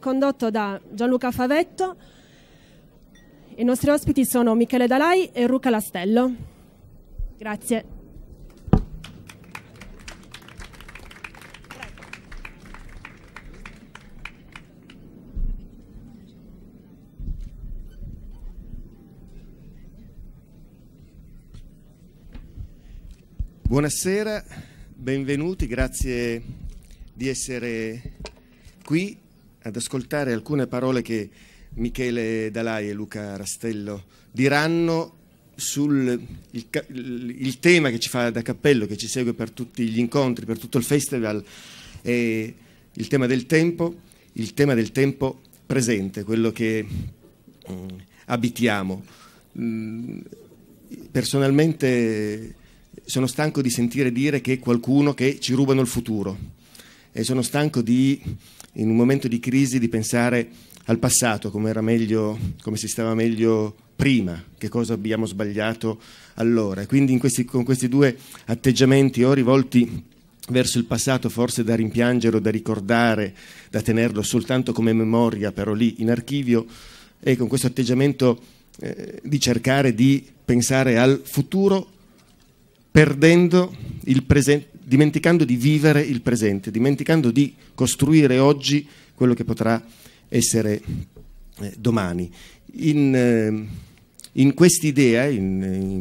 condotto da Gianluca Favetto. I nostri ospiti sono Michele Dalai e Luca Lastello. Grazie. Buonasera, benvenuti, grazie di essere qui ad ascoltare alcune parole che Michele Dalai e Luca Rastello diranno sul il, il tema che ci fa da cappello, che ci segue per tutti gli incontri, per tutto il festival, è il tema del tempo, il tema del tempo presente, quello che mh, mm, abitiamo. Mh, mm, personalmente sono stanco di sentire dire che qualcuno che ci rubano il futuro e sono stanco di in un momento di crisi di pensare al passato, come, meglio, come si stava meglio prima, che cosa abbiamo sbagliato allora. E quindi questi, con questi due atteggiamenti o rivolti verso il passato forse da rimpiangere o da ricordare, da tenerlo soltanto come memoria, però lì in archivio, e con questo atteggiamento eh, di cercare di pensare al futuro perdendo il presente dimenticando di vivere il presente, dimenticando di costruire oggi quello che potrà essere eh, domani. In, eh, in quest'idea,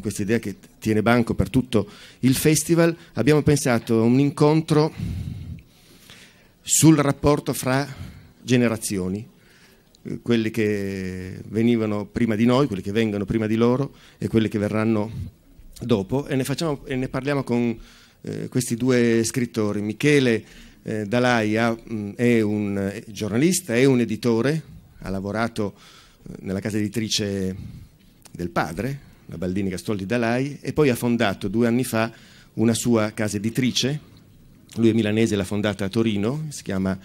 quest che tiene banco per tutto il festival, abbiamo pensato a un incontro sul rapporto fra generazioni, eh, quelli che venivano prima di noi, quelli che vengono prima di loro e quelli che verranno dopo e ne, facciamo, e ne parliamo con eh, questi due scrittori. Michele eh, Dalaia mh, mm, è un eh, giornalista, e un editore, ha lavorato eh, nella casa editrice del padre, la Baldini Castoldi Dalai, e poi ha fondato due anni fa una sua casa editrice, lui è milanese, l'ha fondata a Torino, si chiama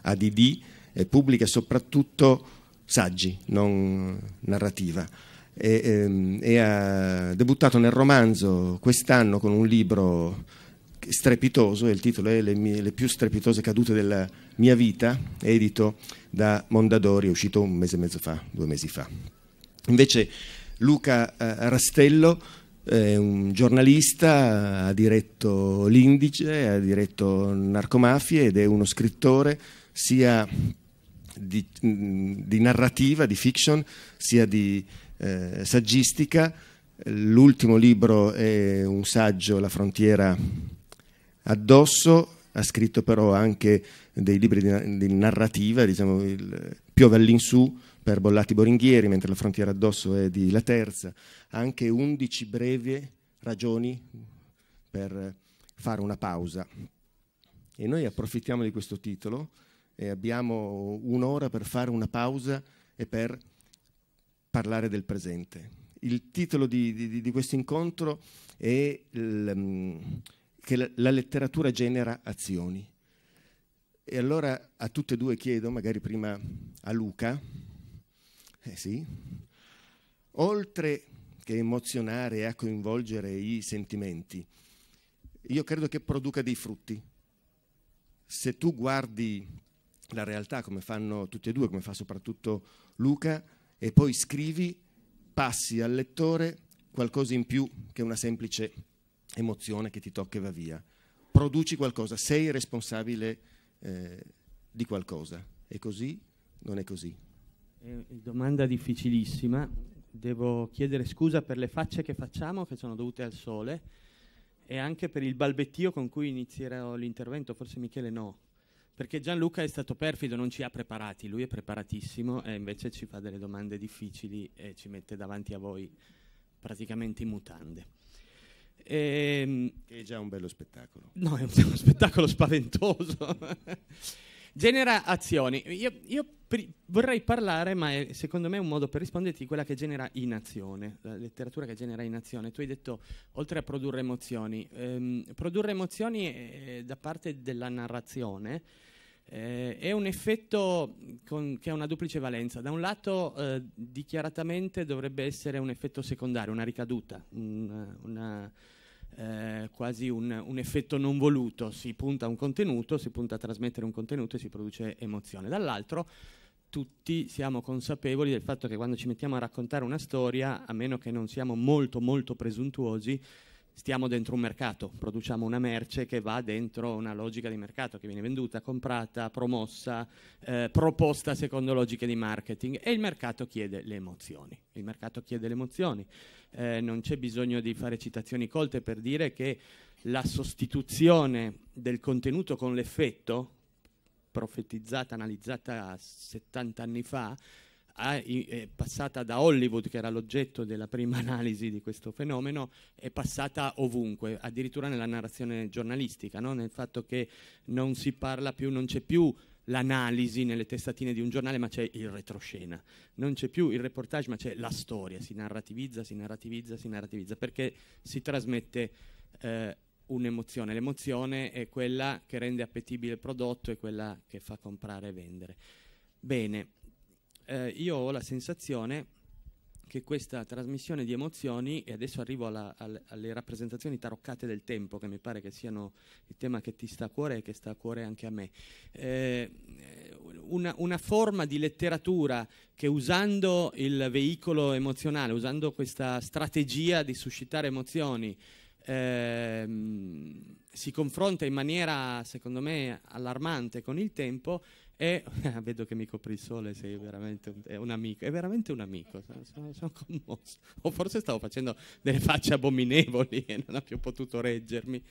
ADD, e pubblica soprattutto saggi, non narrativa. E, e, ehm, e ha debuttato nel romanzo quest'anno con un libro strepitoso, il titolo è le, mie, le, più strepitose cadute della mia vita, edito da Mondadori, è uscito un mese e mezzo fa, due mesi fa. Invece Luca eh, Rastello è un giornalista, ha diretto l'Indice, ha diretto Narcomafie ed è uno scrittore sia di, di narrativa, di fiction, sia di eh, saggistica. L'ultimo libro è un saggio, La frontiera Addosso ha scritto però anche dei libri di, di narrativa, diciamo il Piove all'insù per Bollati Boringhieri, mentre la frontiera addosso è di La Terza, ha anche 11 brevi ragioni per fare una pausa. E noi approfittiamo di questo titolo e abbiamo un'ora per fare una pausa e per parlare del presente. Il titolo di, di, di questo incontro è il, che la, letteratura genera azioni. E allora a tutte e due chiedo, magari prima a Luca, eh sì, oltre che emozionare e a coinvolgere i sentimenti, io credo che produca dei frutti. Se tu guardi la realtà come fanno tutti e due, come fa soprattutto Luca, e poi scrivi, passi al lettore qualcosa in più che una semplice emozione che ti tocca e va via. Produci qualcosa, sei responsabile eh, di qualcosa. È così? Non è così? È domanda difficilissima. Devo chiedere scusa per le facce che facciamo, che sono dovute al sole, e anche per il balbettio con cui inizierò l'intervento, forse Michele no. Perché Gianluca è stato perfido, non ci ha preparati, lui è preparatissimo e invece ci fa delle domande difficili e ci mette davanti a voi praticamente in mutande. Ehm, e, è già un bello spettacolo. No, è uno spettacolo spaventoso. genera azioni. Io, io pri- vorrei parlare, ma è, secondo me è un modo per risponderti di quella che genera in azione, la letteratura che genera in azione. Tu hai detto, oltre a produrre emozioni, ehm, produrre emozioni eh, da parte della narrazione eh, è un effetto con, che ha una duplice valenza. Da un lato, eh, dichiaratamente dovrebbe essere un effetto secondario, una ricaduta, una, una, eh, quasi un, un, effetto non voluto. Si punta a un contenuto, si punta a trasmettere un contenuto e si produce emozione. Dall'altro, tutti siamo consapevoli del fatto che quando ci mettiamo a raccontare una storia, a meno che non siamo molto, molto presuntuosi, stiamo dentro un mercato, produciamo una merce che va dentro una logica di mercato, che viene venduta, comprata, promossa, eh, proposta secondo logiche di marketing e il mercato chiede le emozioni. Il mercato chiede le emozioni. Eh, non c'è bisogno di fare citazioni colte per dire che la sostituzione del contenuto con l'effetto, profetizzata, analizzata 70 anni fa, è passata da Hollywood, che era l'oggetto della prima analisi di questo fenomeno, è passata ovunque, addirittura nella narrazione giornalistica, no? nel fatto che non si parla più, non c'è più l'analisi nelle testatine di un giornale, ma c'è il retroscena, non c'è più il reportage, ma c'è la storia, si narrativizza, si narrativizza, si narrativizza, perché si trasmette... Eh, un'emozione. L'emozione è quella che rende appetibile il prodotto, è quella che fa comprare e vendere. Bene, eh, io ho la sensazione che questa trasmissione di emozioni, e adesso arrivo alla, al, alle rappresentazioni taroccate del tempo, che mi pare che siano il tema che ti sta a cuore e che sta a cuore anche a me, eh, una, una, forma di letteratura che usando il veicolo emozionale, usando questa strategia di suscitare emozioni, eh, si confronta in maniera, secondo me, allarmante con il tempo, e vedo che mi copri il sole, sei veramente un, è un amico, è veramente un amico, sono, sono commosso. O forse stavo facendo delle facce abominevoli e non ha più potuto reggermi.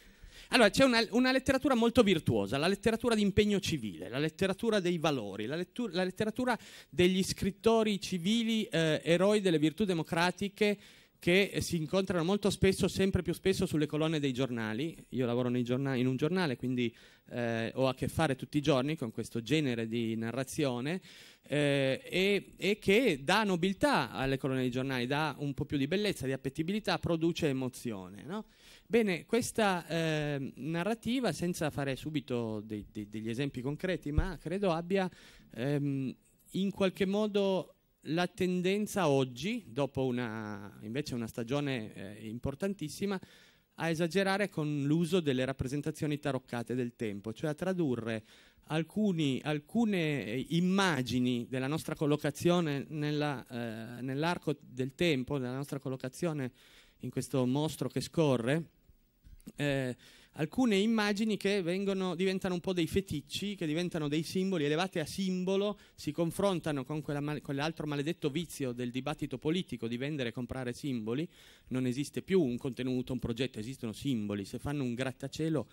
Allora, c'è una, una, letteratura molto virtuosa, la letteratura di impegno civile, la letteratura dei valori, la, lettura, la letteratura degli scrittori civili eh, eroi delle virtù democratiche che eh, si incontrano molto spesso, sempre più spesso, sulle colonne dei giornali. Io lavoro giornali, in un giornale, quindi eh, ho a che fare tutti i giorni con questo genere di narrazione eh, e, e, che dà nobiltà alle colonne dei giornali, dà un po' più di bellezza, di appetibilità, produce emozione. No? Bene, questa eh, narrativa, senza fare subito dei, dei, degli esempi concreti, ma credo abbia ehm, in qualche modo la tendenza oggi, dopo una, invece una stagione eh, importantissima, a esagerare con l'uso delle rappresentazioni taroccate del tempo, cioè a tradurre alcuni, alcune eh, immagini della nostra collocazione nella, eh, nell'arco del tempo, della nostra collocazione in questo mostro che scorre, eh, alcune immagini che vengono, diventano un po' dei feticci, che diventano dei simboli elevate a simbolo, si confrontano con, quella, con maledetto vizio del dibattito politico di vendere e comprare simboli, non esiste più un contenuto, un progetto, esistono simboli, se fanno un grattacielo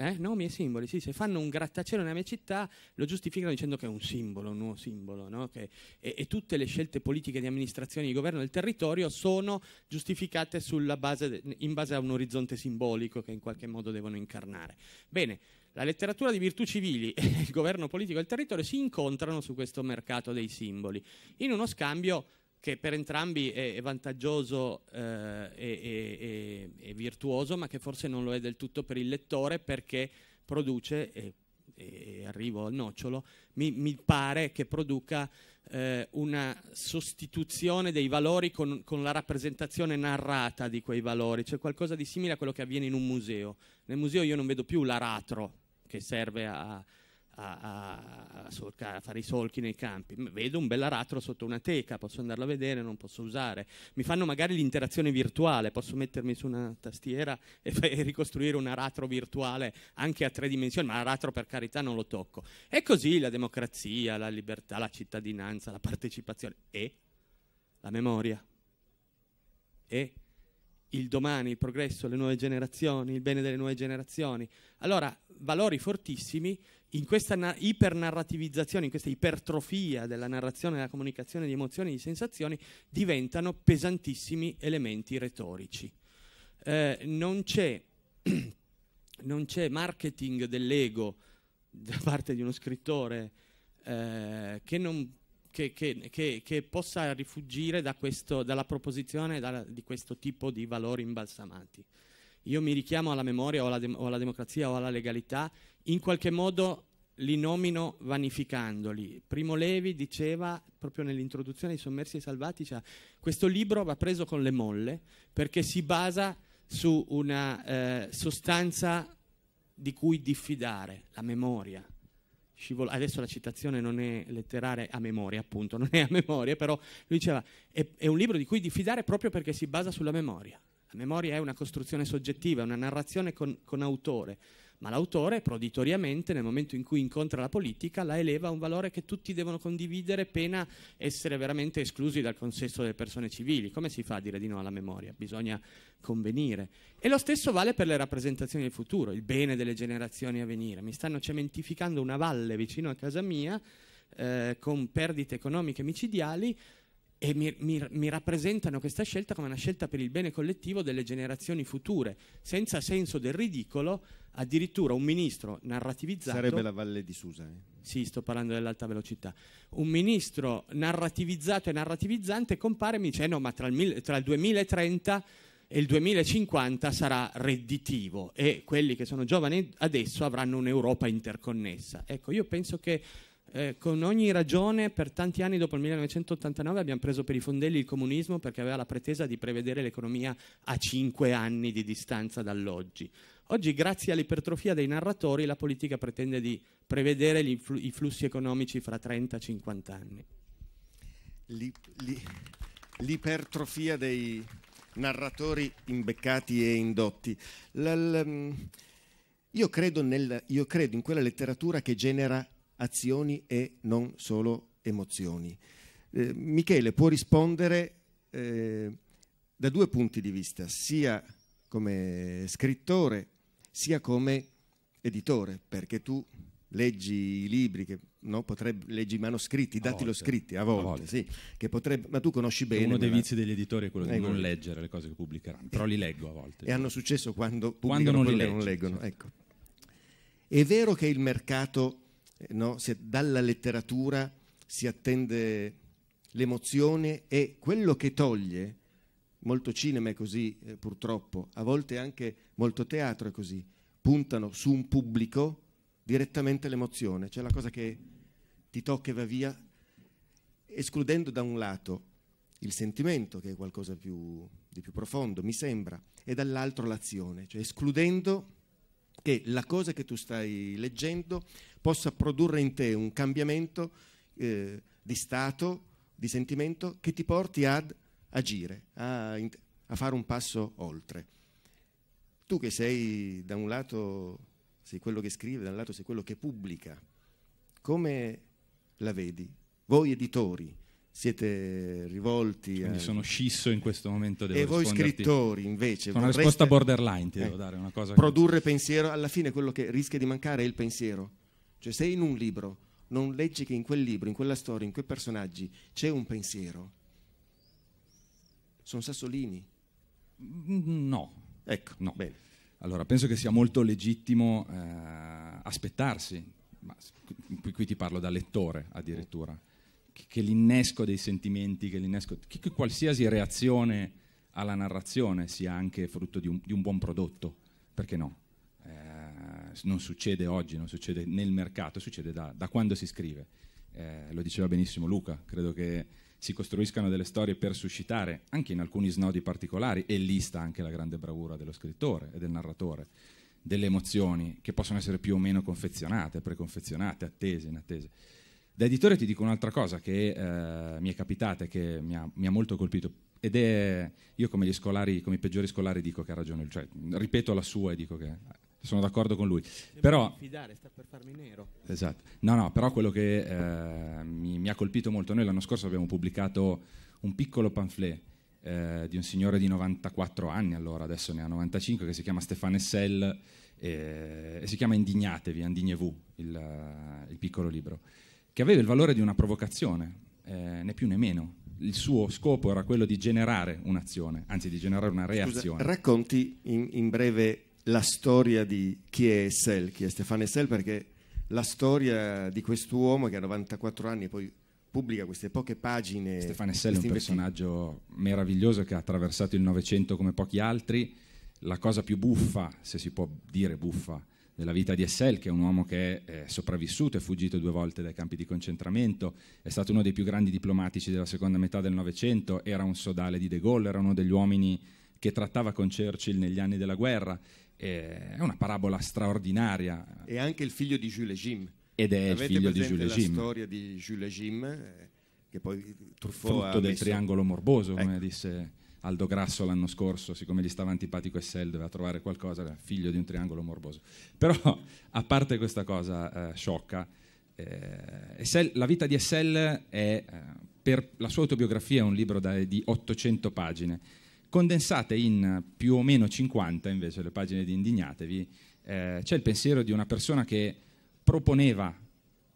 eh, nomi e simboli, sì, se fanno un grattacielo nella mia città lo giustificano dicendo che è un simbolo, un nuovo simbolo, no? che, e, e, tutte le scelte politiche di amministrazione e di governo del territorio sono giustificate base in base a un orizzonte simbolico che in qualche modo devono incarnare. Bene, la letteratura di virtù civili e il governo politico del territorio si incontrano su questo mercato dei simboli, in uno scambio che per entrambi è vantaggioso eh, e, e, e, virtuoso, ma che forse non lo è del tutto per il lettore perché produce, e, e arrivo al nocciolo, mi, mi pare che produca eh, una sostituzione dei valori con, con, la rappresentazione narrata di quei valori, cioè qualcosa di simile a quello che avviene in un museo. Nel museo io non vedo più l'aratro che serve a, a, a, solca, a, fare i solchi nei campi. Vedo un bell'aratro sotto una teca, posso andarlo a vedere, non posso usare. Mi fanno magari l'interazione virtuale, posso mettermi su una tastiera e, e ricostruire un aratro virtuale anche a tre dimensioni, ma l'aratro per carità non lo tocco. E così la democrazia, la libertà, la cittadinanza, la partecipazione e la memoria. E il domani, il progresso, le nuove generazioni, il bene delle nuove generazioni. Allora, valori fortissimi in questa ipernarrativizzazione, in questa ipertrofia della narrazione, della comunicazione di emozioni e di sensazioni, diventano pesantissimi elementi retorici. Eh, non, c'è, non, c'è, marketing dell'ego da parte di uno scrittore eh, che, non, che, che, che, possa rifugire da questo, dalla proposizione dalla, di questo tipo di valori imbalsamati io mi richiamo alla memoria o alla, de- o alla democrazia o alla legalità, in qualche modo li nomino vanificandoli. Primo Levi diceva proprio nell'introduzione ai Sommersi e Salvati, cioè, questo libro va preso con le molle perché si basa su una eh, sostanza di cui diffidare, la memoria. Scivol- adesso la citazione non è letteraria a memoria, appunto, non è a memoria, però lui diceva è, è un libro di cui diffidare proprio perché si basa sulla memoria. La memoria è una costruzione soggettiva, è una narrazione con, con autore, ma l'autore proditoriamente nel momento in cui incontra la politica la eleva a un valore che tutti devono condividere pena essere veramente esclusi dal consesso delle persone civili. Come si fa a dire di no alla memoria? Bisogna convenire. E lo stesso vale per le rappresentazioni del futuro, il bene delle generazioni a venire. Mi stanno cementificando una valle vicino a casa mia eh, con perdite economiche micidiali e mi, mi, mi, rappresentano questa scelta come una scelta per il bene collettivo delle generazioni future, senza senso del ridicolo, addirittura un ministro narrativizzato... Sarebbe la Valle di Susa. Eh? Sì, sto parlando dell'alta velocità. Un ministro narrativizzato e narrativizzante compare e mi dice eh no, ma tra il, tra il 2030 e il 2050 sarà redditivo e quelli che sono giovani adesso avranno un'Europa interconnessa. Ecco, io penso che eh, con ogni ragione per tanti anni dopo il 1989 abbiamo preso per i fondelli il comunismo perché aveva la pretesa di prevedere l'economia a cinque anni di distanza dall'oggi. Oggi, grazie all'ipertrofia dei narratori, la politica pretende di prevedere fl i flussi economici fra 30 e 50 anni. L'ipertrofia dei narratori imbeccati e indotti. L io credo, nel, io credo in quella letteratura che genera azioni e non solo emozioni. Eh, Michele può rispondere eh, da due punti di vista, sia come scrittore sia come editore, perché tu leggi i libri, che, no, potrebbe, leggi i manoscritti, i scritti a volte, a volte sì, che potrebbe, ma tu conosci bene. Uno dei vizi degli editori è quello di non ecco. leggere le cose che pubblicheranno, però li leggo a volte. E hanno successo quando, quando non, li leggi, non leggono. Certo. Ecco. È vero che il mercato no? si, dalla letteratura si attende l'emozione e quello che toglie, molto cinema è così eh, purtroppo, a volte anche molto teatro è così, puntano su un pubblico direttamente l'emozione, cioè la cosa che ti tocca e va via, escludendo da un lato il sentimento, che è qualcosa più, di più profondo, mi sembra, e dall'altro l'azione, cioè escludendo che la cosa che tu stai leggendo possa produrre in te un cambiamento eh, di stato, di sentimento, che ti porti ad agire, a, a fare un passo oltre. Tu che sei da un lato, sei quello che scrive, da un lato sei quello che pubblica, come la vedi? Voi editori, siete rivolti. Quindi ai... sono scisso in questo momento. e voi scrittori invece... Sono una risposta borderline, ti eh, devo dare una cosa. Produrre che... pensiero, alla fine quello che rischia di mancare è il pensiero. Cioè se in un libro non leggi che in quel libro, in quella storia, in quei personaggi c'è un pensiero, sono sassolini. Mm, no. Ecco, no. Bene. Allora, penso che sia molto legittimo eh, aspettarsi, ma qui, qui ti parlo da lettore addirittura, che l'innesco dei sentimenti, che, l'innesco, che, che qualsiasi reazione alla narrazione sia anche frutto di un, di un buon prodotto, perché no? Eh, non succede oggi, non succede nel mercato, succede da, da quando si scrive. Eh, lo diceva benissimo Luca, credo che si costruiscano delle storie per suscitare, anche in alcuni snodi particolari, e lì sta anche la grande bravura dello scrittore e del narratore, delle emozioni che possono essere più o meno confezionate, preconfezionate, attese, inattese. Da editore ti dico un'altra cosa che eh, mi è capitata e che mi ha, mi ha, molto colpito. Ed è, io come gli scolari, come i peggiori scolari dico che ha ragione, cioè, ripeto la sua e dico che sono d'accordo con lui. Devo però, fidare, sta per farmi nero. Esatto. No, no, però quello che eh, mi, mi, ha colpito molto, noi l'anno scorso abbiamo pubblicato un piccolo pamphlet eh, di un signore di 94 anni, allora adesso ne ha 95, che si chiama Stefano Essel e, e si chiama Indignatevi, Indignevù, il, il piccolo libro che aveva il valore di una provocazione, eh, né più né meno. Il suo scopo era quello di generare un'azione, anzi di generare una reazione. Scusa, racconti in, in, breve la storia di chi è Essel, chi è Stefano Essel, perché la storia di quest'uomo che ha 94 anni e poi pubblica queste poche pagine. Stefano Essel è un personaggio meraviglioso che ha attraversato il Novecento come pochi altri. La cosa più buffa, se si può dire buffa, della vita di Essel, che è un uomo che è eh, sopravvissuto, è fuggito due volte dai campi di concentramento, è stato uno dei più grandi diplomatici della seconda metà del Novecento, era un sodale di De Gaulle, era uno degli uomini che trattava con Churchill negli anni della guerra. Eh, è una parabola straordinaria. E anche il figlio di Jules Jim. Ed è Avete il figlio di Jules Jim. la storia di Jules Jim, eh, che poi Truffaut Frutto del messo... triangolo morboso, come ecco. disse Aldo Grasso l'anno scorso, siccome gli stava antipatico Essel, doveva trovare qualcosa, era figlio di un triangolo morboso. Però, a parte questa cosa eh, sciocca, eh, Essel, la vita di Essel è, eh, per la sua autobiografia un libro da, di 800 pagine, condensate in più o meno 50 invece le pagine di Indignatevi, eh, c'è il pensiero di una persona che proponeva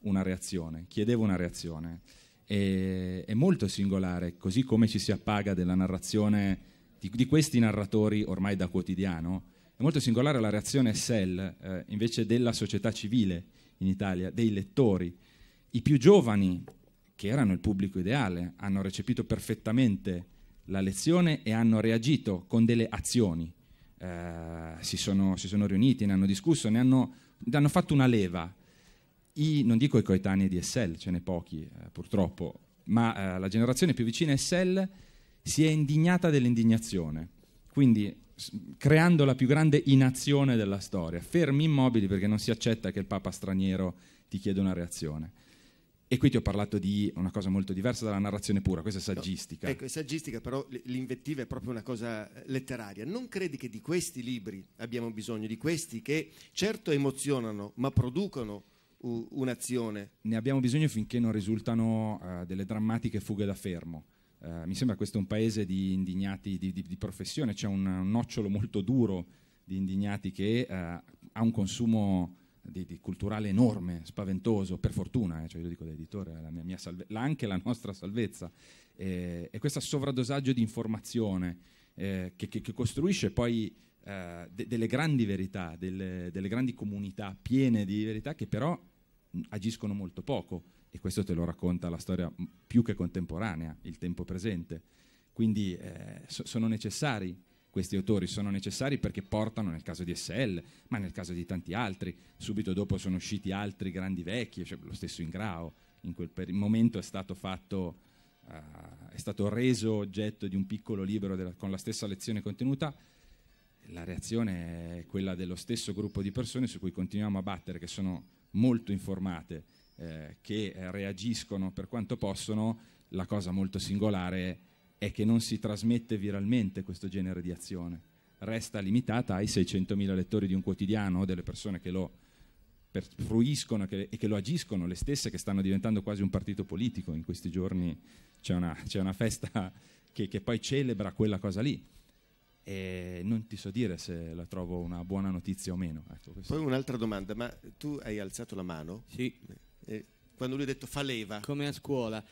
una reazione, chiedeva una reazione è, è molto singolare, così come ci si appaga della narrazione di, di questi narratori ormai da quotidiano. È molto singolare la reazione SEL eh, invece della società civile in Italia, dei lettori. I più giovani, che erano il pubblico ideale, hanno recepito perfettamente la lezione e hanno reagito con delle azioni. Eh, si, sono, si, sono, riuniti, ne hanno discusso, ne hanno, ne hanno fatto una leva i, non dico i coetanei di SL, ce n'è pochi eh, purtroppo, ma eh, la generazione più vicina a SL si è indignata dell'indignazione, quindi creando la più grande inazione della storia, fermi immobili perché non si accetta che il Papa straniero ti chieda una reazione. E qui ti ho parlato di una cosa molto diversa dalla narrazione pura, questa è saggistica. No, ecco, è saggistica, però l'invettiva è proprio una cosa eh, letteraria. Non credi che di questi libri abbiamo bisogno, di questi che certo emozionano, ma producono un'azione. Ne abbiamo bisogno finché non risultano uh, delle drammatiche fughe da fermo. Uh, mi sembra questo un paese di indignati di, di, di professione, c'è un, un, nocciolo molto duro di indignati che uh, ha un consumo di, di, culturale enorme, spaventoso, per fortuna, eh, cioè io dico da editore, la mia, mia salve- la, anche la nostra salvezza, eh, e questo sovradosaggio di informazione eh, che, che, che, costruisce poi de- delle grandi verità, delle, delle grandi comunità piene di verità che però agiscono molto poco e questo te lo racconta la storia più che contemporanea, il tempo presente. Quindi eh, so, sono necessari questi autori, sono necessari perché portano nel caso di SL, ma nel caso di tanti altri, subito dopo sono usciti altri grandi vecchi, cioè lo stesso Ingrao, in quel per- momento è stato fatto uh, è stato reso oggetto di un piccolo libro della, con la stessa lezione contenuta la reazione è quella dello stesso gruppo di persone su cui continuiamo a battere, che sono molto informate, eh, che reagiscono per quanto possono, la cosa molto singolare è che non si trasmette viralmente questo genere di azione, resta limitata ai 600.000 lettori di un quotidiano o delle persone che lo fruiscono e che lo agiscono, le stesse che stanno diventando quasi un partito politico, in questi giorni c'è una, c'è una festa che, che poi celebra quella cosa lì e non ti so dire se la trovo una buona notizia o meno. Ecco, Poi un'altra domanda, ma tu hai alzato la mano? Sì. Eh, quando lui ha detto fa leva. Come a scuola.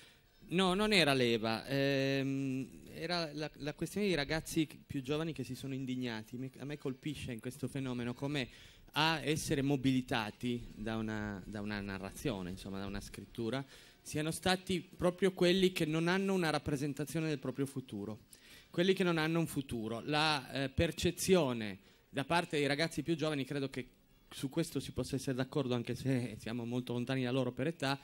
No, non era leva, ehm, era la, la, questione dei ragazzi più giovani che si sono indignati. A me colpisce in questo fenomeno come a essere mobilitati da una, da una narrazione, insomma, da una scrittura, siano stati proprio quelli che non hanno una rappresentazione del proprio futuro quelli che non hanno un futuro. La eh, percezione da parte dei ragazzi più giovani, credo che su questo si possa essere d'accordo anche se siamo molto lontani da loro per età,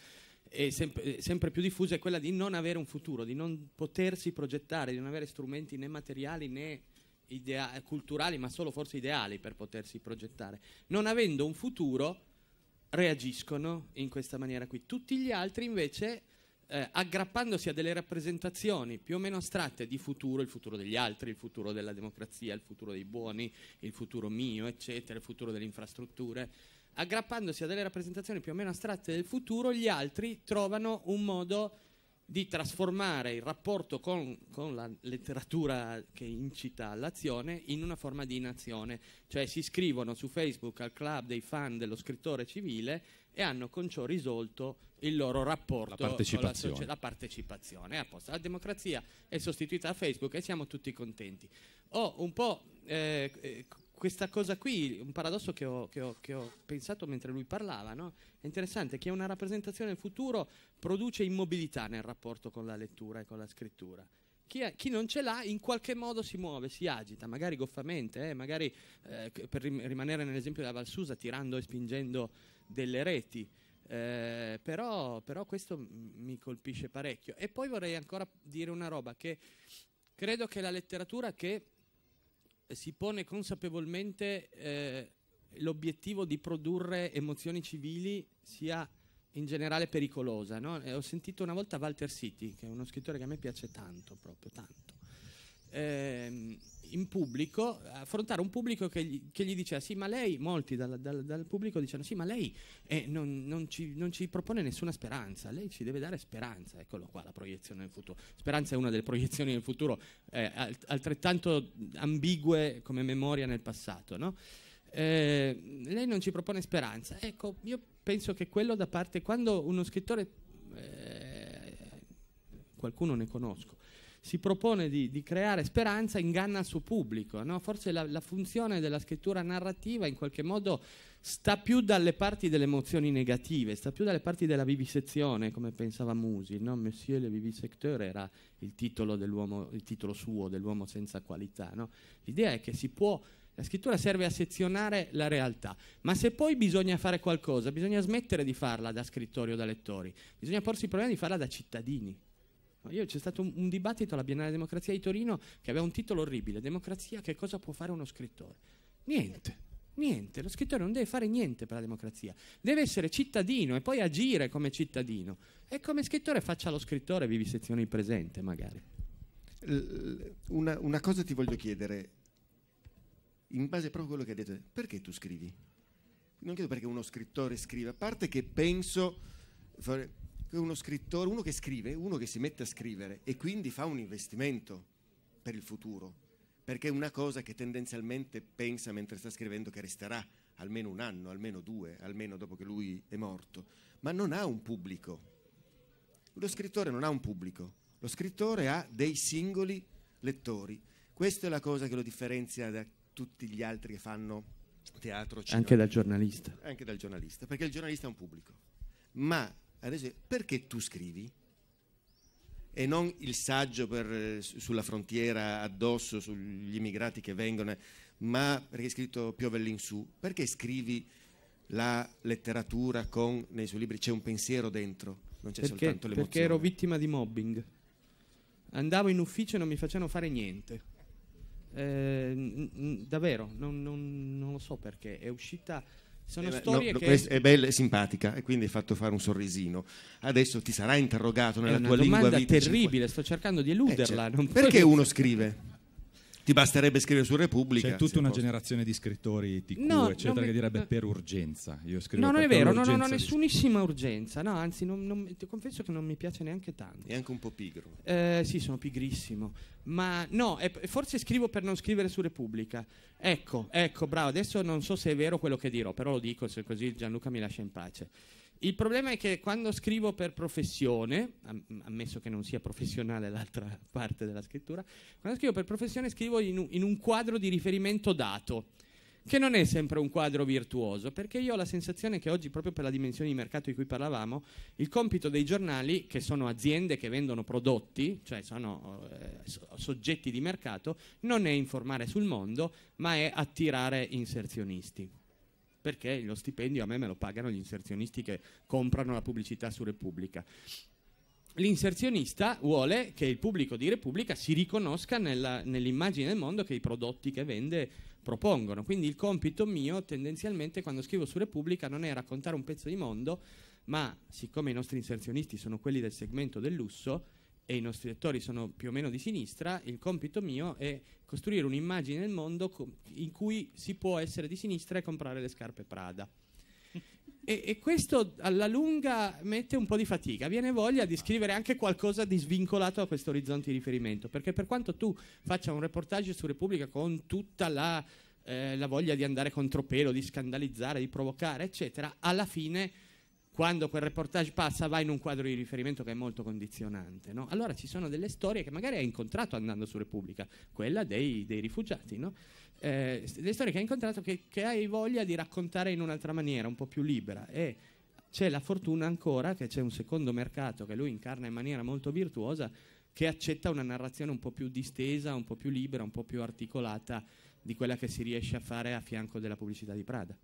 è sempre, sempre più diffusa è quella di non avere un futuro, di non potersi progettare, di non avere strumenti né materiali né idea- culturali, ma solo forse ideali per potersi progettare. Non avendo un futuro reagiscono in questa maniera qui. Tutti gli altri invece eh, aggrappandosi a delle rappresentazioni più o meno astratte di futuro, il futuro degli altri, il futuro della democrazia, il futuro dei buoni, il futuro mio, eccetera, il futuro delle infrastrutture, aggrappandosi a delle rappresentazioni più o meno astratte del futuro, gli altri trovano un modo di trasformare il rapporto con, con, la letteratura che incita all'azione in una forma di inazione, cioè si iscrivono su Facebook al club dei fan dello scrittore civile e hanno con ciò risolto il loro rapporto la partecipazione. con la, la partecipazione. Apposta. La democrazia è sostituita a Facebook e siamo tutti contenti. Ho un po' eh, eh questa cosa qui, un paradosso che ho, che ho, che ho pensato mentre lui parlava, no? è interessante che una rappresentazione del futuro produce immobilità nel rapporto con la lettura e con la scrittura. Chi, è, chi non ce l'ha in qualche modo si muove, si agita, magari goffamente, eh, magari eh, per rimanere nell'esempio della Valsusa, tirando e spingendo delle reti. Eh, però, però questo mi colpisce parecchio. E poi vorrei ancora dire una roba che credo che la letteratura che si pone consapevolmente eh, l'obiettivo di produrre emozioni civili sia in generale pericolosa. No? Eh, ho sentito una volta Walter City, che è uno scrittore che a me piace tanto, proprio tanto eh, in pubblico, affrontare un pubblico che gli, che gli diceva sì ma lei, molti dal, dal, dal pubblico dicevano sì ma lei eh, non, non, ci, non, ci, propone nessuna speranza, lei ci deve dare speranza, eccolo qua la proiezione del futuro, speranza è una delle proiezioni del futuro eh, altrettanto ambigue come memoria nel passato, no? Eh, lei non ci propone speranza, ecco io penso che quello da parte, quando uno scrittore, eh, qualcuno ne conosco, si propone di, di creare speranza, inganna il suo pubblico. No? Forse la, la funzione della scrittura narrativa in qualche modo sta più dalle parti delle emozioni negative, sta più dalle parti della vivisezione, come pensava Musi. no? Monsieur le vivisecteur era il titolo, il titolo suo dell'uomo senza qualità. No? L'idea è che si può, la scrittura serve a sezionare la realtà, ma se poi bisogna fare qualcosa, bisogna smettere di farla da scrittori o da lettori, bisogna porsi il problema di farla da cittadini. Io, c'è stato un, un, dibattito alla Biennale Democrazia di Torino che aveva un titolo orribile, Democrazia, che cosa può fare uno scrittore? Niente. Niente, lo scrittore non deve fare niente per la democrazia, deve essere cittadino e poi agire come cittadino. E come scrittore faccia lo scrittore e vivisezione il presente, magari. Una, una, cosa ti voglio chiedere, in base proprio a quello che hai detto, perché tu scrivi? Non chiedo perché uno scrittore scrive, a parte che penso uno scrittore, uno che scrive, uno che si mette a scrivere e quindi fa un investimento per il futuro, perché è una cosa che tendenzialmente pensa mentre sta scrivendo che resterà almeno un anno, almeno due, almeno dopo che lui è morto, ma non ha un pubblico. Lo scrittore non ha un pubblico, lo scrittore ha dei singoli lettori. Questa è la cosa che lo differenzia da tutti gli altri che fanno teatro. Cinema. Anche dal giornalista. Anche dal giornalista, perché il giornalista ha un pubblico. Ma ad eh, esempio, perché tu scrivi? E non il saggio per, eh, sulla frontiera addosso, sugli immigrati che vengono, ma perché è scritto Piove all'insù, Perché scrivi la letteratura con, nei suoi libri c'è un pensiero dentro, non c'è perché, soltanto l'emozione? Perché ero vittima di mobbing. Andavo in ufficio e non mi facevano fare niente. Eh, n- n- davvero, non, non, non lo so perché. È uscita sono eh, storie no, che... È bella e simpatica e quindi hai fatto fare un sorrisino. Adesso ti sarà interrogato nella tua lingua vita. È una domanda terribile, sto cercando di eluderla. Eh, certo. Perché uno scrive? ti basterebbe scrivere su Repubblica. C'è tutta una posso... generazione di scrittori TQ, no, eccetera, mi... che direbbe eh. per urgenza. Io scrivo no, non è vero, non ho no, no, nessunissima urgenza. No, anzi, non, non, ti confesso che non mi piace neanche tanto. È anche un po' pigro. Eh, sì, sono pigrissimo. Ma no, è, forse scrivo per non scrivere su Repubblica. Ecco, ecco, bravo. Adesso non so se è vero quello che dirò, però lo dico, se così Gianluca mi lascia in pace. Il problema è che quando scrivo per professione, ammesso che non sia professionale l'altra parte della scrittura, quando scrivo per professione scrivo in un, quadro di riferimento dato, che non è sempre un quadro virtuoso, perché io ho la sensazione che oggi, proprio per la dimensione di mercato di cui parlavamo, il compito dei giornali, che sono aziende che vendono prodotti, cioè sono eh, soggetti di mercato, non è informare sul mondo, ma è attirare inserzionisti perché lo stipendio a me me lo pagano gli inserzionisti che comprano la pubblicità su Repubblica. L'inserzionista vuole che il pubblico di Repubblica si riconosca nella, nell'immagine del mondo che i prodotti che vende propongono. Quindi il compito mio tendenzialmente quando scrivo su Repubblica non è raccontare un pezzo di mondo, ma siccome i nostri inserzionisti sono quelli del segmento del lusso, e i nostri lettori sono più o meno di sinistra, il compito mio è costruire un'immagine del mondo in cui si può essere di sinistra e comprare le scarpe Prada. E, e, questo alla lunga mette un po' di fatica, viene voglia di scrivere anche qualcosa di svincolato da questo orizzonte di riferimento, perché per quanto tu faccia un reportage su Repubblica con tutta la, eh, la voglia di andare contro pelo, di scandalizzare, di provocare, eccetera, alla fine quando quel reportage passa va in un quadro di riferimento che è molto condizionante. No? Allora ci sono delle storie che magari hai incontrato andando su Repubblica, quella dei, dei rifugiati, no? eh, delle storie che hai incontrato che, che, hai voglia di raccontare in un'altra maniera, un po' più libera. E c'è la fortuna ancora che c'è un secondo mercato che lui incarna in maniera molto virtuosa che accetta una narrazione un po' più distesa, un po' più libera, un po' più articolata di quella che si riesce a fare a fianco della pubblicità di Prada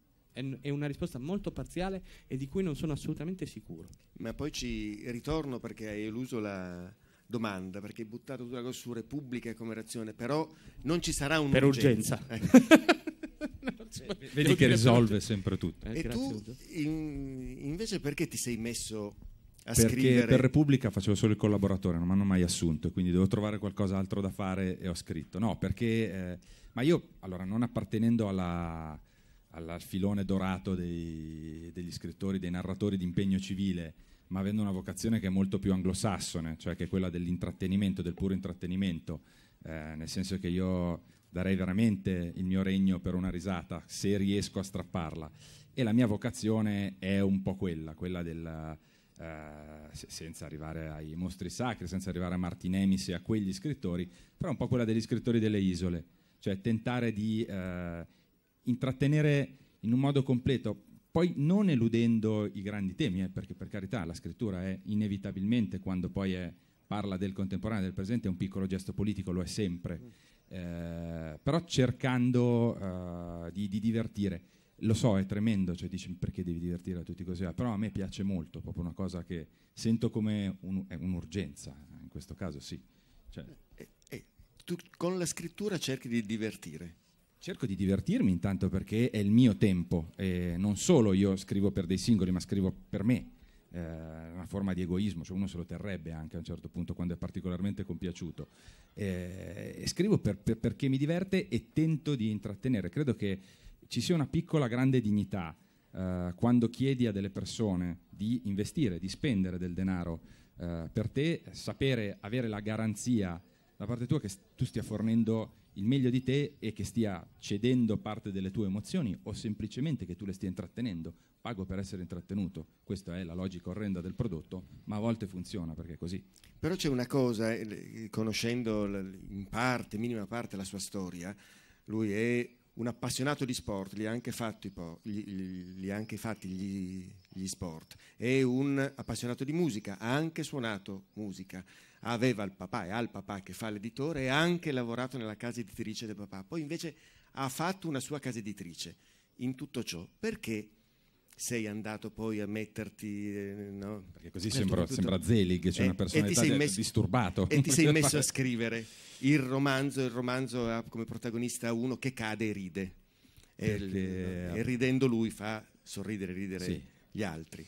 è una risposta molto parziale e di cui non sono assolutamente sicuro. Ma poi ci ritorno perché hai eluso la domanda, perché hai buttato tu la cosa su Repubblica come reazione, però non ci sarà un... Per urgenza. urgenza. Eh. Vedi che risolve sempre tutto. Eh, e tu in, invece perché ti sei messo a perché scrivere? per Repubblica facevo solo il collaboratore, non mi hanno mai assunto, quindi devo trovare qualcos'altro da fare e ho scritto. No, perché... Eh, ma io, allora, non appartenendo alla al filone dorato dei, degli scrittori, dei narratori di impegno civile, ma avendo una vocazione che è molto più anglosassone, cioè che è quella dell'intrattenimento, del puro intrattenimento, eh, nel senso che io darei veramente il mio regno per una risata, se riesco a strapparla. E la mia vocazione è un po' quella, quella del... Eh, senza arrivare ai mostri sacri, senza arrivare a Martinemis e a quegli scrittori, però un po' quella degli scrittori delle isole, cioè tentare di eh, intrattenere in un modo completo, poi non eludendo i grandi temi, eh, perché per carità la scrittura è inevitabilmente, quando poi è, parla del contemporaneo, del presente, è un piccolo gesto politico, lo è sempre, mm. eh, però cercando eh, di, di, divertire. Lo so, è tremendo, cioè dici perché devi divertire a tutti così, però a me piace molto, proprio una cosa che sento come un, un'urgenza, eh, in questo caso sì. Cioè. Eh, eh, tu con la scrittura cerchi di divertire. Cerco di divertirmi intanto perché è il mio tempo, e non solo io scrivo per dei singoli, ma scrivo per me, eh, una forma di egoismo, cioè uno se lo terrebbe anche a un certo punto quando è particolarmente compiaciuto. Eh, scrivo per, per, perché mi diverte e tento di intrattenere. Credo che ci sia una piccola grande dignità eh, quando chiedi a delle persone di investire, di spendere del denaro eh, per te, sapere, avere la garanzia da parte tua che tu stia fornendo il meglio di te è che stia cedendo parte delle tue emozioni o semplicemente che tu le stia intrattenendo. Pago per essere intrattenuto, questa è la logica orrenda del prodotto, ma a volte funziona perché è così. Però c'è una cosa, eh, eh conoscendo in parte, minima parte la sua storia, lui è un appassionato di sport, li ha anche, po- gli, gli ha anche fatti gli, gli sport, è un appassionato di musica, ha anche suonato musica aveva il papà e ha il papà che fa l'editore e ha anche lavorato nella casa editrice del papà. Poi invece ha fatto una sua casa editrice. In tutto ciò, perché sei andato poi a metterti... Eh, no? Perché così sembra, sembra Zelig, c'è cioè eh, una personalità messo, disturbato. E ti sei messo a scrivere il romanzo, il romanzo ha come protagonista uno che cade e ride. E, e, ridendo lui fa sorridere e ridere sì. gli altri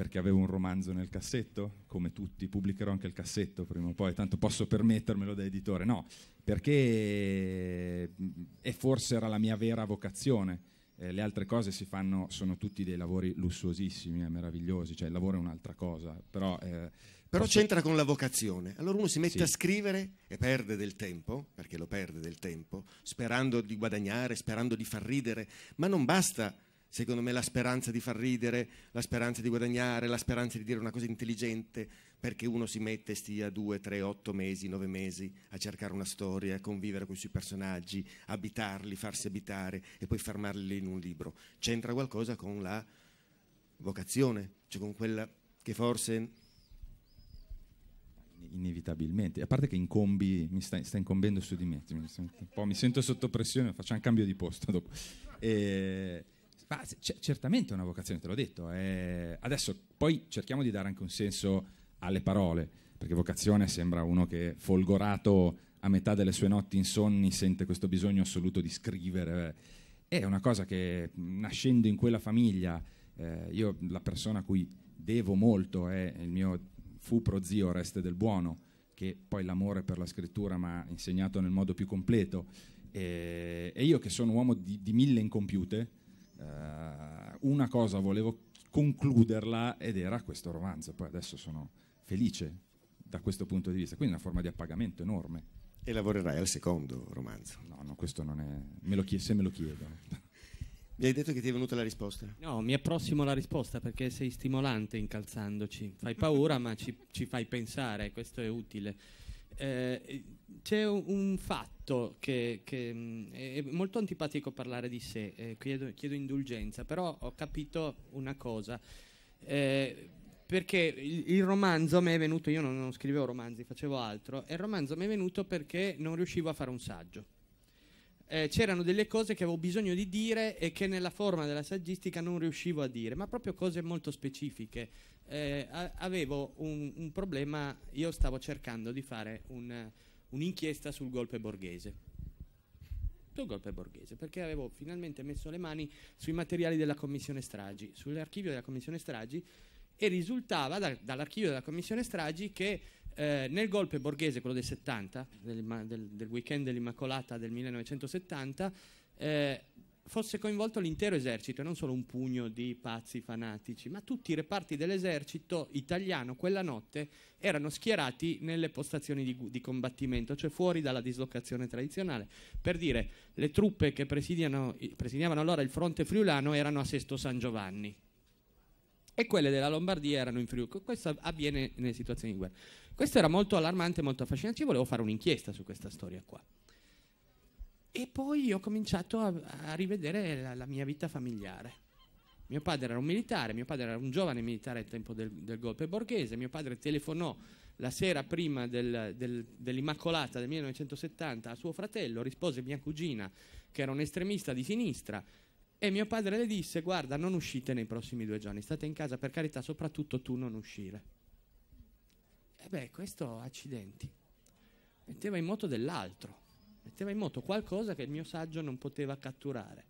perché avevo un romanzo nel cassetto, come tutti, pubblicherò anche il cassetto prima o poi, tanto posso permettermelo da editore, no, perché mm, e forse era la mia vera vocazione. Eh, le altre cose si fanno, sono tutti dei lavori lussuosissimi, eh, meravigliosi, cioè il lavoro è un'altra cosa, però... Eh, però posso... c'entra con la vocazione, allora uno si mette sì. a scrivere e perde del tempo, perché lo perde del tempo, sperando di guadagnare, sperando di far ridere, ma non basta secondo me la speranza di far ridere, la speranza di guadagnare, la speranza di dire una cosa intelligente, perché uno si mette, stia due, tre, otto mesi, nove mesi a cercare una storia, a convivere con i suoi personaggi, abitarli, farsi abitare e poi fermarli in un libro. C'entra qualcosa con la vocazione, cioè con quella che forse inevitabilmente. A parte che incombi, mi sta, sta incombendo su di me, mi, sento, mi sento sotto pressione, facciamo un cambio di posto dopo. E, ma certamente è una vocazione, te l'ho detto. Eh, adesso poi cerchiamo di dare anche un senso alle parole, perché vocazione sembra uno che folgorato a metà delle sue notti insonni sente questo bisogno assoluto di scrivere. È una cosa che nascendo in quella famiglia, eh, io la persona a cui devo molto è il mio fu prozio Oreste del Buono, che poi l'amore per la scrittura mi ha insegnato nel modo più completo. E, e io che sono un uomo di, di mille incompiute, uh, una cosa volevo concluderla ed era questo romanzo, poi adesso sono felice da questo punto di vista, quindi una forma di appagamento enorme. E lavorerai al secondo romanzo? No, no, questo non è... Me lo chied- se me lo chiedono. Mi hai detto che ti è venuta la risposta? No, mi approssimo alla risposta perché sei stimolante incalzandoci. Fai paura, ma ci, ci, fai pensare, questo è utile. Eh, c'è un fatto che, che, mm, è molto antipatico parlare di sé, eh, chiedo, chiedo, indulgenza, però ho capito una cosa. Eh, perché il, romanzo mi è venuto, io non, non scrivevo romanzi, facevo altro, e il romanzo mi è venuto perché non riuscivo a fare un saggio eh, c'erano delle cose che avevo bisogno di dire e che nella forma della saggistica non riuscivo a dire, ma proprio cose molto specifiche. Eh, a- avevo un, un, problema, io stavo cercando di fare un, un'inchiesta sul golpe borghese. Sul golpe borghese, perché avevo finalmente messo le mani sui materiali della commissione Stragi, sull'archivio della commissione Stragi, e risultava da- dall'archivio della commissione Stragi che eh, nel golpe borghese, quello del 70, del, del, del weekend dell'Immacolata del 1970, eh, fosse coinvolto l'intero esercito, e non solo un pugno di pazzi fanatici, ma tutti i reparti dell'esercito italiano quella notte erano schierati nelle postazioni di, di, combattimento, cioè fuori dalla dislocazione tradizionale. Per dire, le truppe che presidiavano allora il fronte friulano erano a Sesto San Giovanni, e quelle della Lombardia erano in Friuli. Questo avviene nelle situazioni di guerra. Questo era molto allarmante, molto affascinante. Io volevo fare un'inchiesta su questa storia qua. E poi ho cominciato a, a rivedere la, la, mia vita familiare. Mio padre era un militare, mio padre era un giovane militare al tempo del, del golpe borghese, mio padre telefonò la sera prima del, del, dell'Immacolata del 1970 a suo fratello, rispose mia cugina che era un estremista di sinistra, e mio padre le disse, guarda, non uscite nei prossimi due giorni, state in casa, per carità, soprattutto tu non uscire. E beh, questo accidenti. Metteva in moto dell'altro, metteva in moto qualcosa che il mio saggio non poteva catturare.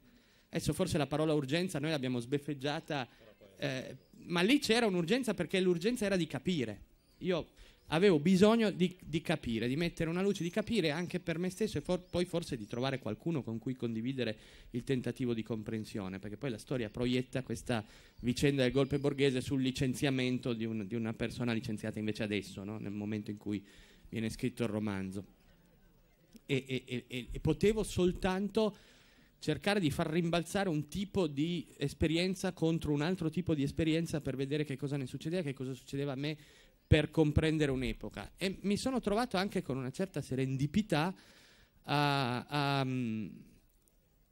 Adesso forse la parola urgenza noi l'abbiamo sbeffeggiata, eh, ma lì c'era un'urgenza perché l'urgenza era di capire. Io avevo bisogno di, di, capire, di mettere una luce, di capire anche per me stesso e for poi forse di trovare qualcuno con cui condividere il tentativo di comprensione, perché poi la storia proietta questa vicenda del golpe borghese sul licenziamento di, un, di una persona licenziata invece adesso, no? nel momento in cui viene scritto il romanzo. e, e, e, e potevo soltanto cercare di far rimbalzare un tipo di esperienza contro un altro tipo di esperienza per vedere che cosa ne succedeva, che cosa succedeva a me per comprendere un'epoca. E mi sono trovato anche con una certa serendipità a, a, mm,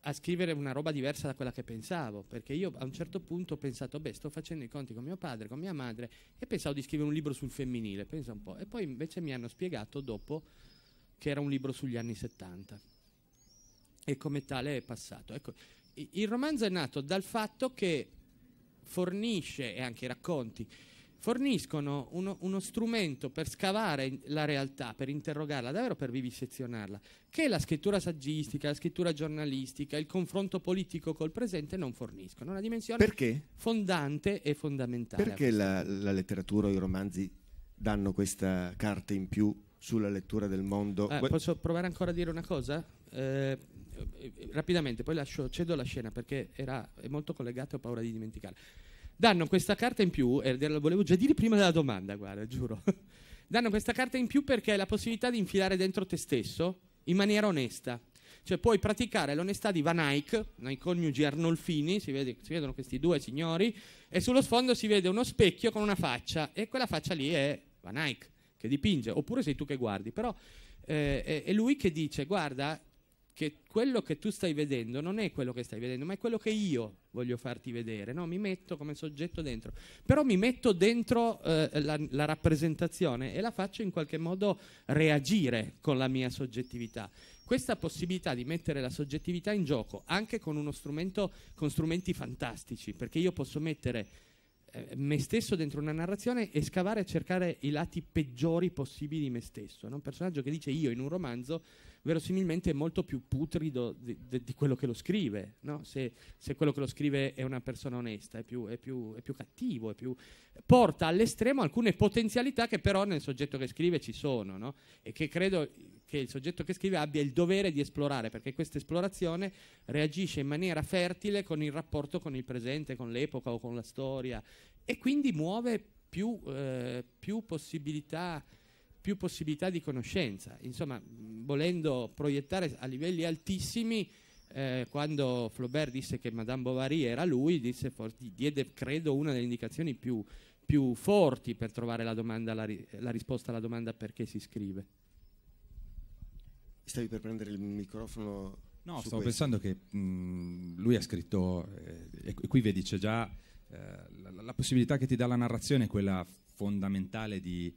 a, scrivere una roba diversa da quella che pensavo, perché io a un certo punto ho pensato, beh, sto facendo i conti con mio padre, con mia madre, e pensavo di scrivere un libro sul femminile, pensa un po'. E poi invece mi hanno spiegato dopo che era un libro sugli anni 70 e come tale è passato. Ecco, il romanzo è nato dal fatto che fornisce, e anche i racconti, forniscono uno, uno, strumento per scavare la realtà, per interrogarla, davvero per vivisezionarla, che la scrittura saggistica, la scrittura giornalistica, il confronto politico col presente non forniscono. Una dimensione Perché? fondante e fondamentale. Perché la, la letteratura o i romanzi danno questa carta in più sulla lettura del mondo? Eh, posso provare ancora a dire una cosa? Eh, eh, rapidamente, poi lascio, cedo la scena perché era, è molto collegato e ho paura di dimenticare danno questa carta in più, e eh, lo volevo già dire prima della domanda, guarda, giuro. danno questa carta in più perché è la possibilità di infilare dentro te stesso in maniera onesta. Cioè puoi praticare l'onestà di Van Eyck, nei coniugi Arnolfini, si, vede, si vedono questi due signori, e sullo sfondo si vede uno specchio con una faccia, e quella faccia lì è Van Eyck che dipinge, oppure sei tu che guardi, però eh, è lui che dice guarda che quello che tu stai vedendo non è quello che stai vedendo, ma è quello che io voglio farti vedere, no? mi metto come soggetto dentro, però mi metto dentro eh, la, la, rappresentazione e la faccio in qualche modo reagire con la mia soggettività. Questa possibilità di mettere la soggettività in gioco, anche con uno strumento, con strumenti fantastici, perché io posso mettere eh, me stesso dentro una narrazione e scavare e cercare i lati peggiori possibili di me stesso. No? Un personaggio che dice io in un romanzo verosimilmente è molto più putrido di, di, di quello che lo scrive. No? Se, se, quello che lo scrive è una persona onesta, è più, è più, è più cattivo, è più... porta all'estremo alcune potenzialità che però nel soggetto che scrive ci sono no? e che credo che il soggetto che scrive abbia il dovere di esplorare, perché questa esplorazione reagisce in maniera fertile con il rapporto con il presente, con l'epoca o con la storia e quindi muove più, eh, più possibilità più possibilità di conoscenza, insomma volendo proiettare a livelli altissimi eh, quando Flaubert disse che Madame Bovary era lui, disse, diede credo una delle indicazioni più, più forti per trovare la, domanda, la, la risposta alla domanda perché si scrive. Stavi per prendere il microfono No, stavo questo. pensando che mh, mm, lui ha scritto, eh, e qui vedi c'è già eh, la, la, possibilità che ti dà la narrazione, quella fondamentale di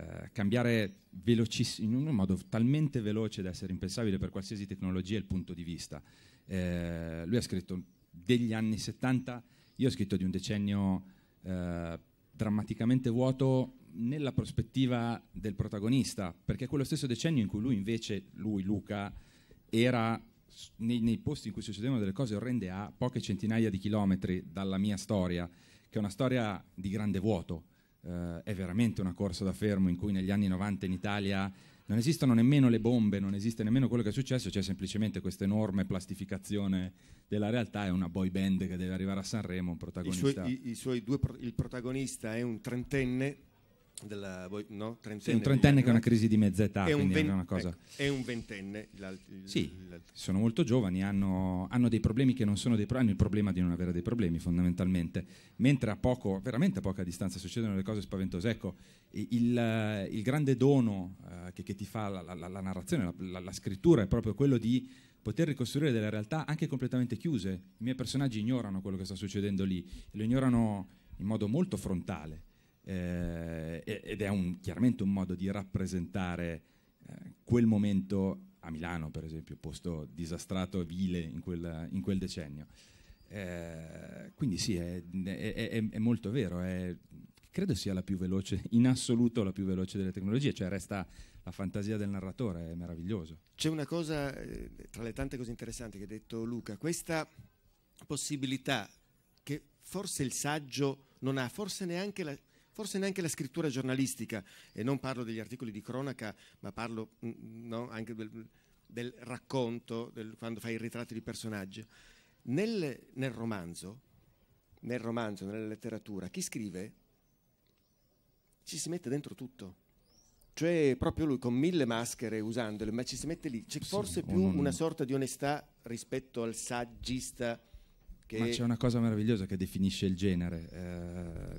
eh, cambiare velocissimo, in un modo talmente veloce da essere impensabile per qualsiasi tecnologia il punto di vista. Eh, lui ha scritto degli anni 70, io ho scritto di un decennio eh, drammaticamente vuoto nella prospettiva del protagonista, perché è quello stesso decennio in cui lui invece, lui Luca, era nei, nei, posti in cui succedevano delle cose orrende a poche centinaia di chilometri dalla mia storia, che è una storia di grande vuoto eh, è veramente una corsa da fermo in cui negli anni 90 in Italia non esistono nemmeno le bombe, non esiste nemmeno quello che è successo, c'è semplicemente questa enorme plastificazione della realtà, è una boy band che deve arrivare a Sanremo, un protagonista. I suoi, i, i suoi pro, il protagonista è un trentenne della, no? trentenne, un trentenne che è una crisi di mezza età, è un, ven- è cosa... ecco, è un ventenne. sì, sono molto giovani, hanno, hanno, dei problemi che non sono dei problemi, hanno il problema di non avere dei problemi fondamentalmente, mentre a poco, veramente a poca distanza succedono le cose spaventose. Ecco, il, il grande dono uh, che, che, ti fa la, la, la narrazione, la, la scrittura è proprio quello di poter ricostruire delle realtà anche completamente chiuse. I miei personaggi ignorano quello che sta succedendo lì, lo ignorano in modo molto frontale eh, ed è un, chiaramente un modo di rappresentare eh, quel momento a Milano, per esempio, posto disastrato e vile in quel, in quel decennio. Eh, quindi sì, è, è, è, è molto vero, credo sia la più veloce, in assoluto la più veloce delle tecnologie, cioè resta la fantasia del narratore, è meraviglioso. C'è una cosa, eh, tra le tante cose interessanti che ha detto Luca, questa possibilità che forse il saggio non ha, forse neanche la, forse neanche la scrittura giornalistica, e non parlo degli articoli di cronaca, ma parlo mm, mm, no, anche del, del racconto, del, quando fai il ritratto di personaggi. Nel, nel, romanzo, nel romanzo, nella letteratura, chi scrive ci si mette dentro tutto. Cioè, proprio lui con mille maschere usandole, ma ci si mette lì. C'è forse sì, più un... una sorta di onestà rispetto al saggista ma c'è una cosa meravigliosa che definisce il genere,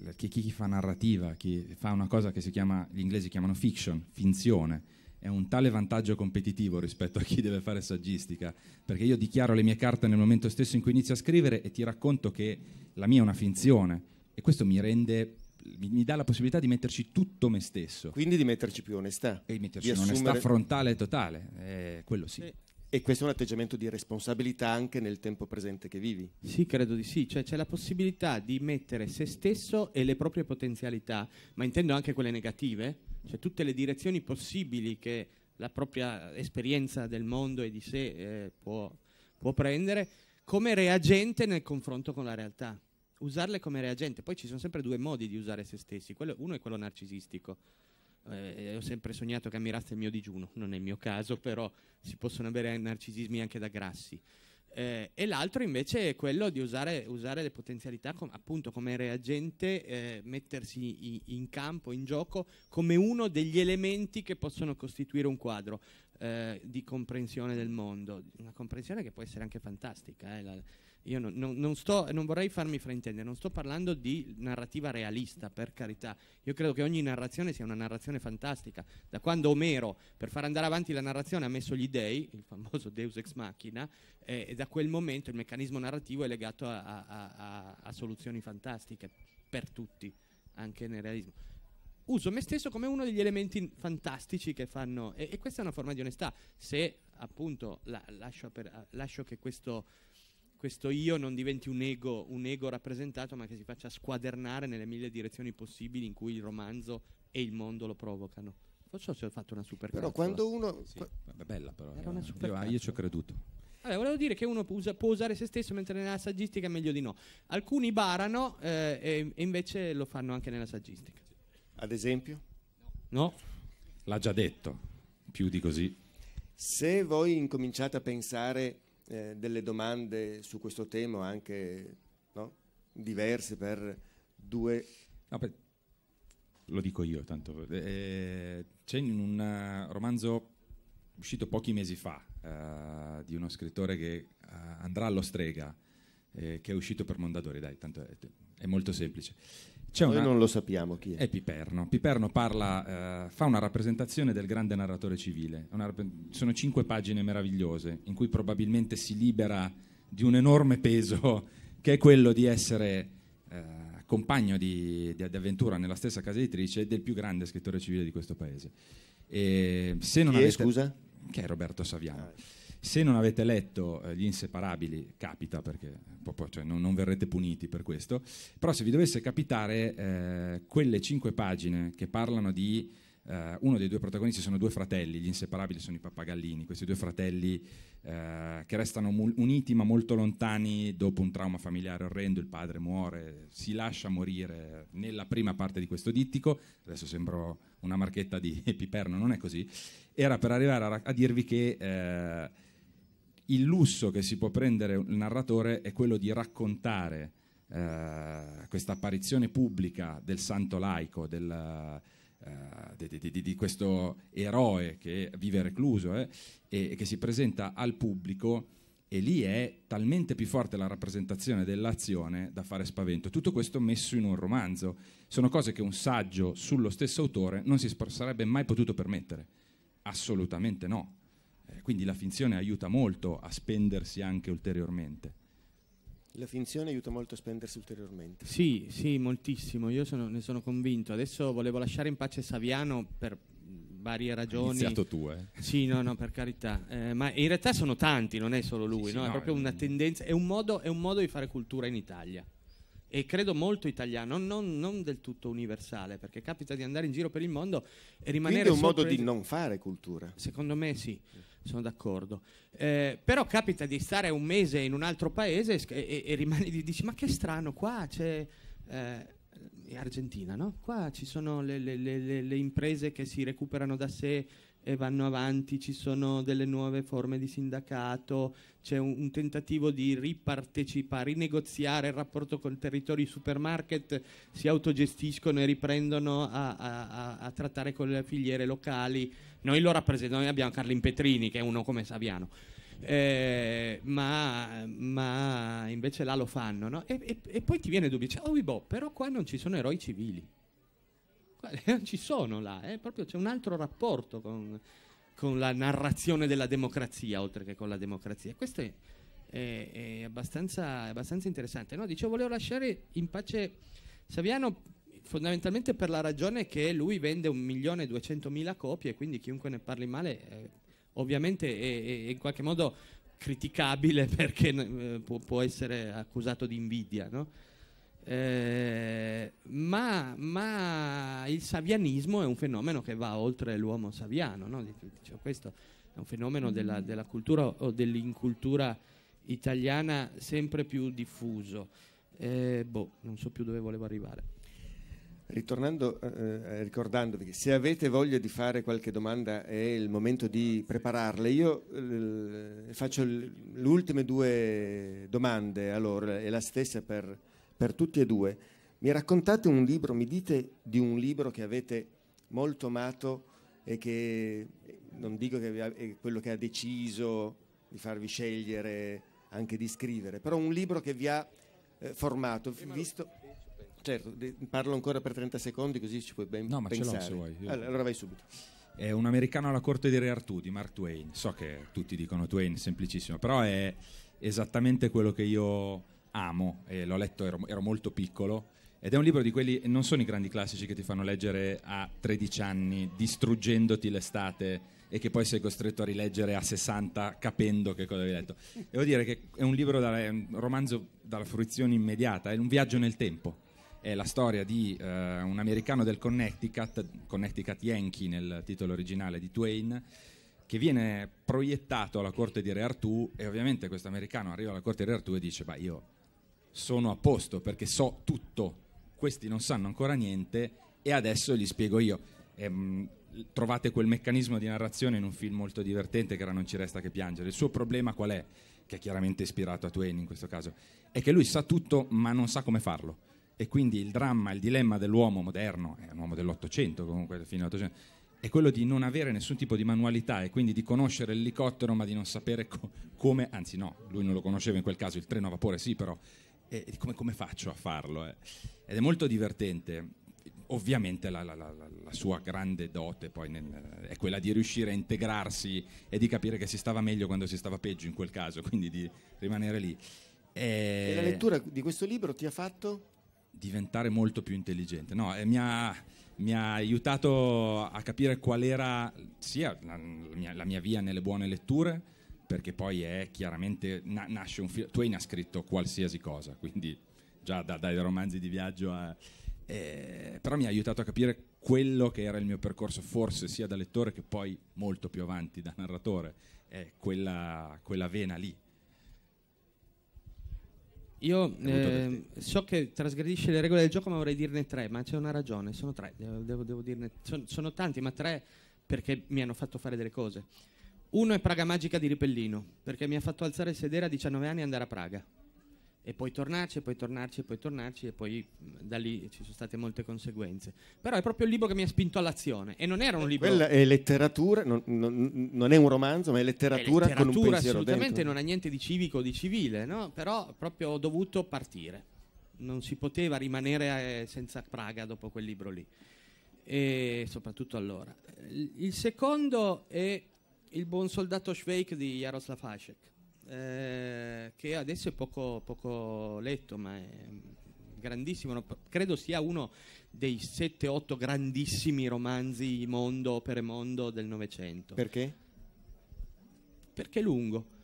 eh, chi, chi, fa narrativa, chi fa una cosa che si chiama, gli inglesi chiamano fiction, finzione, è un tale vantaggio competitivo rispetto a chi deve fare saggistica, perché io dichiaro le mie carte nel momento stesso in cui inizio a scrivere e ti racconto che la mia è una finzione e questo mi rende mi, dà la possibilità di metterci tutto me stesso. Quindi di metterci più onestà. E metterci di metterci un'onestà assumere... frontale e totale, eh, quello sì. Eh, e questo è un atteggiamento di responsabilità anche nel tempo presente che vivi. Sì, credo di sì, cioè c'è la possibilità di mettere se stesso e le proprie potenzialità, ma intendo anche quelle negative, cioè tutte le direzioni possibili che la propria esperienza del mondo e di sé eh, può, può prendere, come reagente nel confronto con la realtà. Usarle come reagente, poi ci sono sempre due modi di usare se stessi, quello, uno è quello narcisistico, eh, ho sempre sognato che ammirasse il mio digiuno, non è il mio caso, però si possono avere narcisismi anche da grassi. Eh, e l'altro invece è quello di usare, usare le potenzialità com appunto come reagente, eh, mettersi in campo, in gioco, come uno degli elementi che possono costituire un quadro eh, di comprensione del mondo, una comprensione che può essere anche fantastica. Eh, la, io non, non, non, sto, non vorrei farmi fraintendere, non sto parlando di narrativa realista, per carità. Io credo che ogni narrazione sia una narrazione fantastica. Da quando Omero, per far andare avanti la narrazione, ha messo gli dei, il famoso Deus ex machina, eh, e da quel momento il meccanismo narrativo è legato a, a, a, a soluzioni fantastiche per tutti, anche nel realismo uso me stesso come uno degli elementi fantastici che fanno, e, e questa è una forma di onestà, se appunto la, lascio, per, lascio, che questo questo io non diventi un ego, un ego rappresentato, ma che si faccia squadernare nelle mille direzioni possibili in cui il romanzo e il mondo lo provocano. Perciò ci ho fatto una super Però quando uno. Sì, bella, però. Era eh. una super io, ah, io ci ho creduto. Vabbè, volevo dire che uno usa, può usare se stesso, mentre nella saggistica è meglio di no. Alcuni barano eh, e, e invece lo fanno anche nella saggistica. Ad esempio? No. L'ha già detto, più di così. Se voi incominciate a pensare eh, delle domande su questo tema, anche no? diverse per due... No, per... Lo dico io, tanto. Eh, c'è un eh, romanzo uscito pochi mesi fa eh, di uno scrittore che eh, andrà allo strega, che è uscito per Mondadori, dai, tanto è, è molto semplice. C'è Noi una... non lo sappiamo chi è. È Piperno. Piperno parla, eh, fa una rappresentazione del grande narratore civile. Una... sono cinque pagine meravigliose in cui probabilmente si libera di un enorme peso che è quello di essere eh, compagno di, di, di, avventura nella stessa casa editrice del più grande scrittore civile di questo paese. E se non chi avete... scusa? Che è Roberto Saviano. Ah. Se non avete letto eh, Gli Inseparabili, capita perché cioè, non, non, verrete puniti per questo, però se vi dovesse capitare eh, quelle cinque pagine che parlano di eh, uno dei due protagonisti, sono due fratelli, gli Inseparabili sono i pappagallini, questi due fratelli eh, che restano uniti ma molto lontani dopo un trauma familiare orrendo, il padre muore, si lascia morire nella prima parte di questo dittico, adesso sembro una marchetta di Piperno, non è così, era per arrivare a, a dirvi che eh, il lusso che si può prendere il narratore è quello di raccontare eh, questa apparizione pubblica del santo laico, del, eh, di, di, di, di, questo eroe che vive recluso eh, e, e che si presenta al pubblico e lì è talmente più forte la rappresentazione dell'azione da fare spavento. Tutto questo messo in un romanzo. Sono cose che un saggio sullo stesso autore non si sarebbe mai potuto permettere. Assolutamente no quindi la finzione aiuta molto a spendersi anche ulteriormente. La finzione aiuta molto a spendersi ulteriormente. Sì, sì, moltissimo, io sono, ne sono convinto. Adesso volevo lasciare in pace Saviano per varie ragioni. Hai iniziato tu, eh? Sì, no, no, per carità. Eh, ma in realtà sono tanti, non è solo lui, sì, no? Sì, è proprio una mm. tendenza, è un, modo, è un, modo, di fare cultura in Italia. E credo molto italiano, non, non, del tutto universale, perché capita di andare in giro per il mondo e rimanere... Quindi è un sorpreso. modo di non fare cultura. Secondo me sì sono d'accordo. Eh, però capita di stare un mese in un altro paese e, e, e rimani e dici ma che strano, qua c'è... Eh, Argentina, no? Qua ci sono le, le, le, le imprese che si recuperano da sé e vanno avanti, ci sono delle nuove forme di sindacato, c'è un, un, tentativo di ripartecipare, rinegoziare il rapporto con territorio, i supermarket si autogestiscono e riprendono a, a, a, a trattare con le filiere locali. Noi lo rappresentiamo, noi abbiamo Carlin Petrini che è uno come Saviano. Eh, ma, ma, invece là lo fanno, no? e, e, e, poi ti viene il dubbio, dice, oh, boh, però qua non ci sono eroi civili, qua, non ci sono là, eh? proprio c'è un altro rapporto con, con, la narrazione della democrazia, oltre che con la democrazia. Questo è, è, è abbastanza, abbastanza, interessante. No? Dicevo, volevo lasciare in pace Saviano fondamentalmente per la ragione che lui vende 1.200.000 copie, quindi chiunque ne parli male eh, ovviamente è, è, è, in qualche modo criticabile perché eh, può, può, essere accusato di invidia. No? Eh, ma, ma, il savianismo è un fenomeno che va oltre l'uomo saviano, no? cioè, questo è un fenomeno mm. della, della cultura o dell'incultura italiana sempre più diffuso. Eh, boh, non so più dove volevo arrivare. Ritornando, eh, eh, ricordandovi che se avete voglia di fare qualche domanda è il momento di prepararle, io eh, faccio le ultime due domande a loro, è la stessa per, per, tutti e due. Mi raccontate un libro, mi dite di un libro che avete molto amato e che non dico che è quello che ha deciso di farvi scegliere anche di scrivere, però un libro che vi ha eh, formato, visto... Certo, parlo ancora per 30 secondi così ci puoi ben no, ma pensare. Ce l'ho, se vuoi. Io... Allora vai subito. È un americano alla corte di Re Artù di Mark Twain. So che tutti dicono Twain, semplicissimo, però è esattamente quello che io amo e l'ho letto, ero, ero molto piccolo. Ed è un libro di quelli, non sono i grandi classici che ti fanno leggere a 13 anni, distruggendoti l'estate e che poi sei costretto a rileggere a 60 capendo che cosa hai letto. Devo dire che è un libro, da, è un romanzo dalla fruizione immediata, è un viaggio nel tempo è la storia di uh, un americano del Connecticut, Connecticut Yankee nel titolo originale di Twain, che viene proiettato alla corte di Re Artù e ovviamente questo americano arriva alla corte di Re Artù e dice, ma io sono a posto perché so tutto, questi non sanno ancora niente e adesso gli spiego io. Ehm, trovate quel meccanismo di narrazione in un film molto divertente che ora Non ci resta che piangere. Il suo problema qual è? Che è chiaramente ispirato a Twain in questo caso, è che lui sa tutto ma non sa come farlo e quindi il dramma, il dilemma dell'uomo moderno, è un uomo dell'Ottocento comunque, fino all'Ottocento, è quello di non avere nessun tipo di manualità e quindi di conoscere l'elicottero ma di non sapere co- come, anzi no, lui non lo conosceva in quel caso, il treno a vapore sì però, e, e come, come, faccio a farlo? Eh? Ed è molto divertente. Ovviamente la, la, la, la sua grande dote poi nel, è quella di riuscire a integrarsi e di capire che si stava meglio quando si stava peggio in quel caso, quindi di rimanere lì. E... e la eh, lettura di questo libro ti ha fatto? diventare molto più intelligente. No, mi ha, mi, ha, aiutato a capire qual era sia la, la, mia, la, mia, via nelle buone letture, perché poi è chiaramente, na, nasce un film, Twain ha scritto qualsiasi cosa, quindi già da, dai romanzi di viaggio a... Eh, però mi ha aiutato a capire quello che era il mio percorso, forse sia da lettore che poi molto più avanti da narratore, è quella, quella vena lì. Io eh, so che trasgredisce le regole del gioco, ma vorrei dirne tre, ma c'è una ragione, sono tre, devo, devo dirne, sono, sono, tanti, ma tre perché mi hanno fatto fare delle cose. Uno è Praga Magica di Ripellino, perché mi ha fatto alzare il sedere a 19 anni e andare a Praga e poi tornarci, e poi tornarci, e poi tornarci, e poi da lì ci sono state molte conseguenze. Però è proprio il libro che mi ha spinto all'azione, e non era un eh, libro... Quella è letteratura, non, non, non è un romanzo, ma è letteratura, è letteratura con un pensiero assolutamente, dentro. non ha niente di civico o di civile, no? però proprio ho dovuto partire. Non si poteva rimanere eh, senza Praga dopo quel libro lì, e soprattutto allora. Il secondo è Il buon soldato Schweik di Jaroslav Hasek eh, che adesso è poco, poco letto, ma è grandissimo, credo sia uno dei 7-8 grandissimi romanzi mondo, opere mondo del Novecento. Perché? Perché è lungo.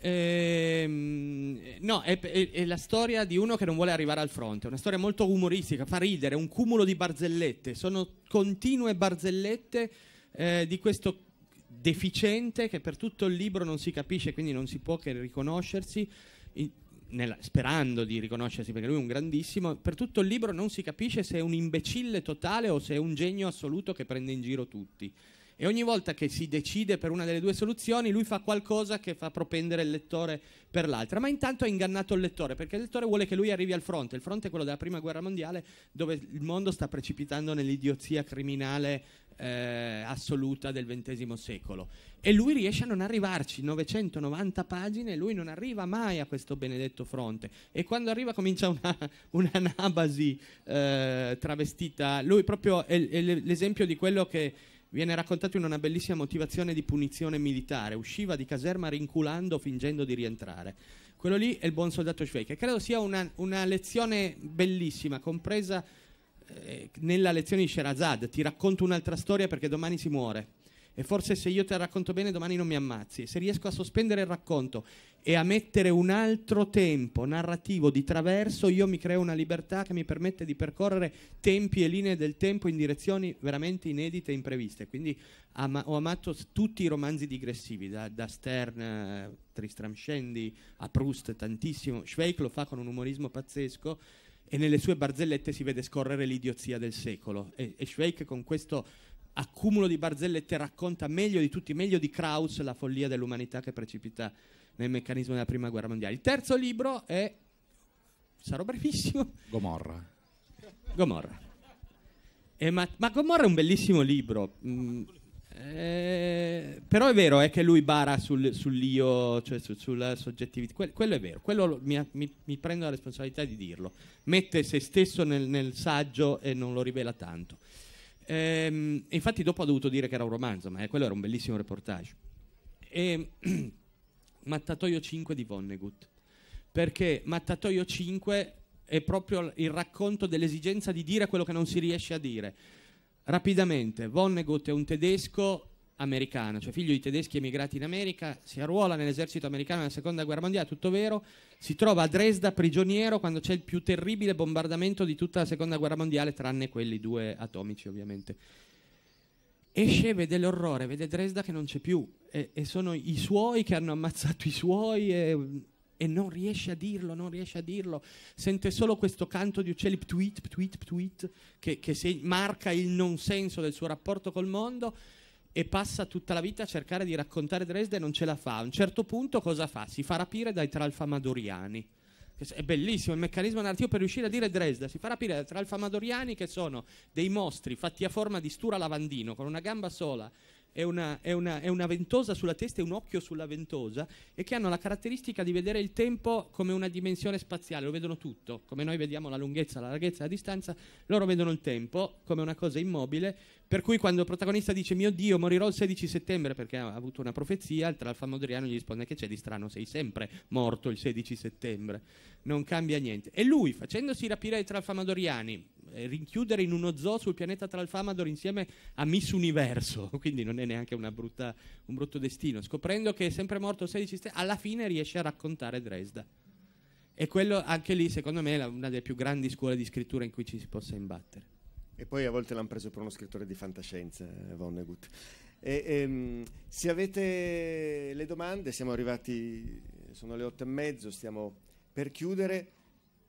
Ehm, no, è, è, è, la storia di uno che non vuole arrivare al fronte. È una storia molto umoristica, fa ridere, è un cumulo di barzellette. Sono continue barzellette eh, di questo deficiente che per tutto il libro non si capisce, quindi non si può che riconoscersi. In, nella, sperando di riconoscersi perché lui è un grandissimo, per tutto il libro non si capisce se è un imbecille totale o se è un genio assoluto che prende in giro tutti. E ogni volta che si decide per una delle due soluzioni, lui fa qualcosa che fa propendere il lettore per l'altra. Ma intanto ha ingannato il lettore, perché il lettore vuole che lui arrivi al fronte. Il fronte è quello della prima guerra mondiale, dove il mondo sta precipitando nell'idiozia criminale eh, assoluta del XX secolo. E lui riesce a non arrivarci, 990 pagine, lui non arriva mai a questo benedetto fronte. E quando arriva comincia una, nabasi eh, travestita. Lui proprio è, è l'esempio di quello che viene raccontato in una bellissima motivazione di punizione militare. Usciva di caserma rinculando, fingendo di rientrare. Quello lì è il buon soldato Schweik. E credo sia una, una lezione bellissima, compresa eh, nella lezione di Sherazad ti racconto un'altra storia perché domani si muore e forse se io te la racconto bene domani non mi ammazzi. Se riesco a sospendere il racconto e a mettere un altro tempo narrativo di traverso, io mi creo una libertà che mi permette di percorrere tempi e linee del tempo in direzioni veramente inedite e impreviste. Quindi ama- ho amato tutti i romanzi digressivi, da, da Stern, a eh, Tristram Shandy, a Proust tantissimo. Schweik lo fa con un umorismo pazzesco e nelle sue barzellette si vede scorrere l'idiozia del secolo. E, e Schweik con questo accumulo di barzellette racconta meglio di tutti, meglio di Krauss, la follia dell'umanità che precipita nel meccanismo della prima guerra mondiale. Il terzo libro è, sarò brevissimo, Gomorra. Gomorra. Ma, ma, Gomorra è un bellissimo libro. Mm, eh, però è vero è che lui bara sul, sull'io, cioè su, sulla soggettività. Que- quello è vero, quello mi, mi, mi, prendo la responsabilità di dirlo. Mette se stesso nel, nel saggio e non lo rivela tanto. Ehm, infatti, dopo ha dovuto dire che era un romanzo, ma eh, quello era un bellissimo reportage. E, ehm, Mattatoio 5 di Vonnegut, perché Mattatoio 5 è proprio il racconto dell'esigenza di dire quello che non si riesce a dire Rapidamente, Vonnegut è un tedesco americano, cioè figlio di tedeschi emigrati in America, si arruola nell'esercito americano nella seconda guerra mondiale, tutto vero, si trova a Dresda prigioniero quando c'è il più terribile bombardamento di tutta la seconda guerra mondiale, tranne quelli due atomici ovviamente. Esce, vede l'orrore, vede Dresda che non c'è più e, e sono i suoi che hanno ammazzato i suoi. E, e non riesce a dirlo, non riesce a dirlo, sente solo questo canto di uccelli, tweet, tweet, tweet, che, che se, marca il non senso del suo rapporto col mondo e passa tutta la vita a cercare di raccontare Dresda e non ce la fa. A un certo punto cosa fa? Si fa rapire dai tralfamadoriani. È bellissimo il meccanismo narrativo per riuscire a dire Dresda. Si fa rapire dai tralfamadoriani che sono dei mostri fatti a forma di stura lavandino con una gamba sola è una, e una, e una ventosa sulla testa e un occhio sulla ventosa e che hanno la caratteristica di vedere il tempo come una dimensione spaziale, lo vedono tutto, come noi vediamo la lunghezza, la larghezza, la distanza, loro vedono il tempo come una cosa immobile, per cui quando il protagonista dice mio Dio morirò il 16 settembre perché ha avuto una profezia, il tralfa modriano gli risponde che c'è di strano, sei sempre morto il 16 settembre, non cambia niente. E lui facendosi rapire i tralfamadoriani, eh, rinchiudere in uno zoo sul pianeta Tralfamador insieme a Miss Universo, quindi non è neanche brutta, un brutto destino, scoprendo che è sempre morto il 16 settembre, alla fine riesce a raccontare Dresda. E quello anche lì secondo me è una delle più grandi scuole di scrittura in cui ci si possa imbattere. E poi a volte l'hanno preso per uno scrittore di fantascienza, Vonnegut. E, e, ehm, se avete le domande, siamo arrivati, sono le otto e mezzo, stiamo per chiudere.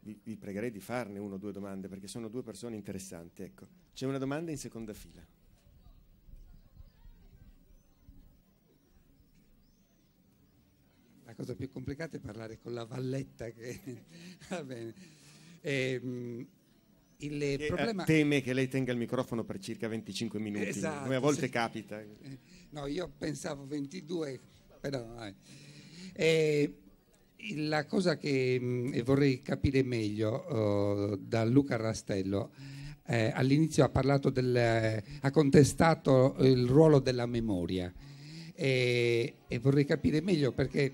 Vi, vi pregherei di farne una o due domande perché sono due persone interessanti. Ecco. C'è una domanda in seconda fila. La cosa più complicata è parlare con la valletta che... Va bene. E, ehm, il eh, eh, problema... Teme che lei tenga il microfono per circa 25 minuti, esatto, come a volte sì. capita. Eh, no, io pensavo 22, però... Eh, la cosa che mh, mm, vorrei capire meglio oh, da Luca Rastello, eh, all'inizio ha parlato del... Eh, ha contestato il ruolo della memoria e vorrei capire meglio perché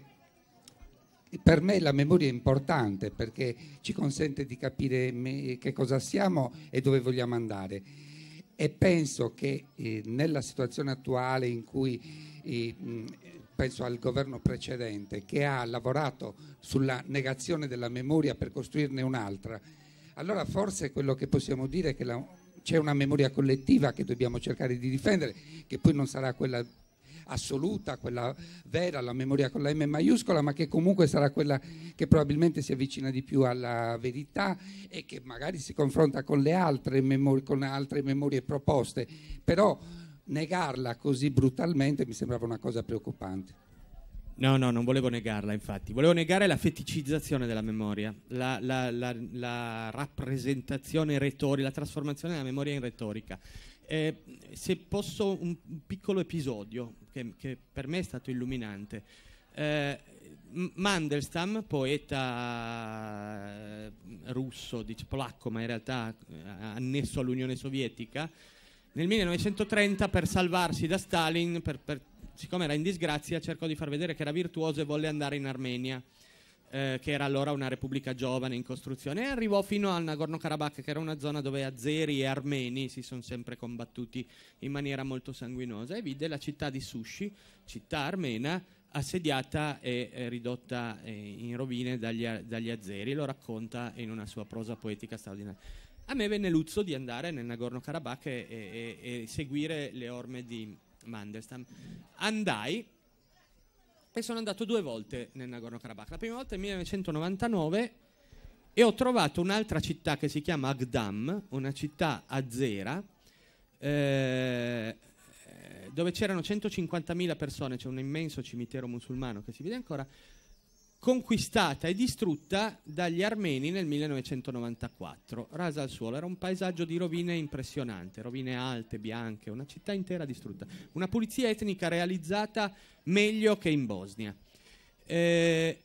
per me la memoria è importante perché ci consente di capire che cosa siamo e dove vogliamo andare. E penso che eh, nella situazione attuale in cui eh, penso al governo precedente che ha lavorato sulla negazione della memoria per costruirne un'altra, allora forse quello che possiamo dire è che la, c'è una memoria collettiva che dobbiamo cercare di difendere, che poi non sarà quella assoluta, quella vera, la memoria con la M maiuscola, ma che comunque sarà quella che probabilmente si avvicina di più alla verità e che magari si confronta con le altre memorie, con altre memorie proposte. Però negarla così brutalmente mi sembrava una cosa preoccupante. No, no, non volevo negarla, infatti. Volevo negare la feticizzazione della memoria, la, la, la, la rappresentazione retorica, la trasformazione della memoria in retorica. Eh, se posso un, piccolo episodio che, che, per me è stato illuminante. Eh, Mandelstam, poeta eh, russo, dice polacco, ma in realtà eh, annesso all'Unione Sovietica, nel 1930 per salvarsi da Stalin, per, per, siccome era in disgrazia, cercò di far vedere che era virtuoso e volle andare in Armenia. Eh, che era allora una repubblica giovane in costruzione, e arrivò fino al Nagorno-Karabakh, che era una zona dove azeri e armeni si sono sempre combattuti in maniera molto sanguinosa, e vide la città di Sushi, città armena, assediata e ridotta in rovine dagli, dagli azeri, lo racconta in una sua prosa poetica straordinaria. A me venne l'uzzo di andare nel Nagorno-Karabakh e, e, e, seguire le orme di Mandelstam. Andai e sono andato due volte nel Nagorno-Karabakh. La prima volta nel 1999 e ho trovato un'altra città che si chiama Agdam, una città azera, eh, dove c'erano 150.000 persone, c'è un immenso cimitero musulmano che si vede ancora, conquistata e distrutta dagli armeni nel 1994, rasa al suolo. Era un paesaggio di rovine impressionante, rovine alte, bianche, una città intera distrutta. Una pulizia etnica realizzata meglio che in Bosnia. Eh,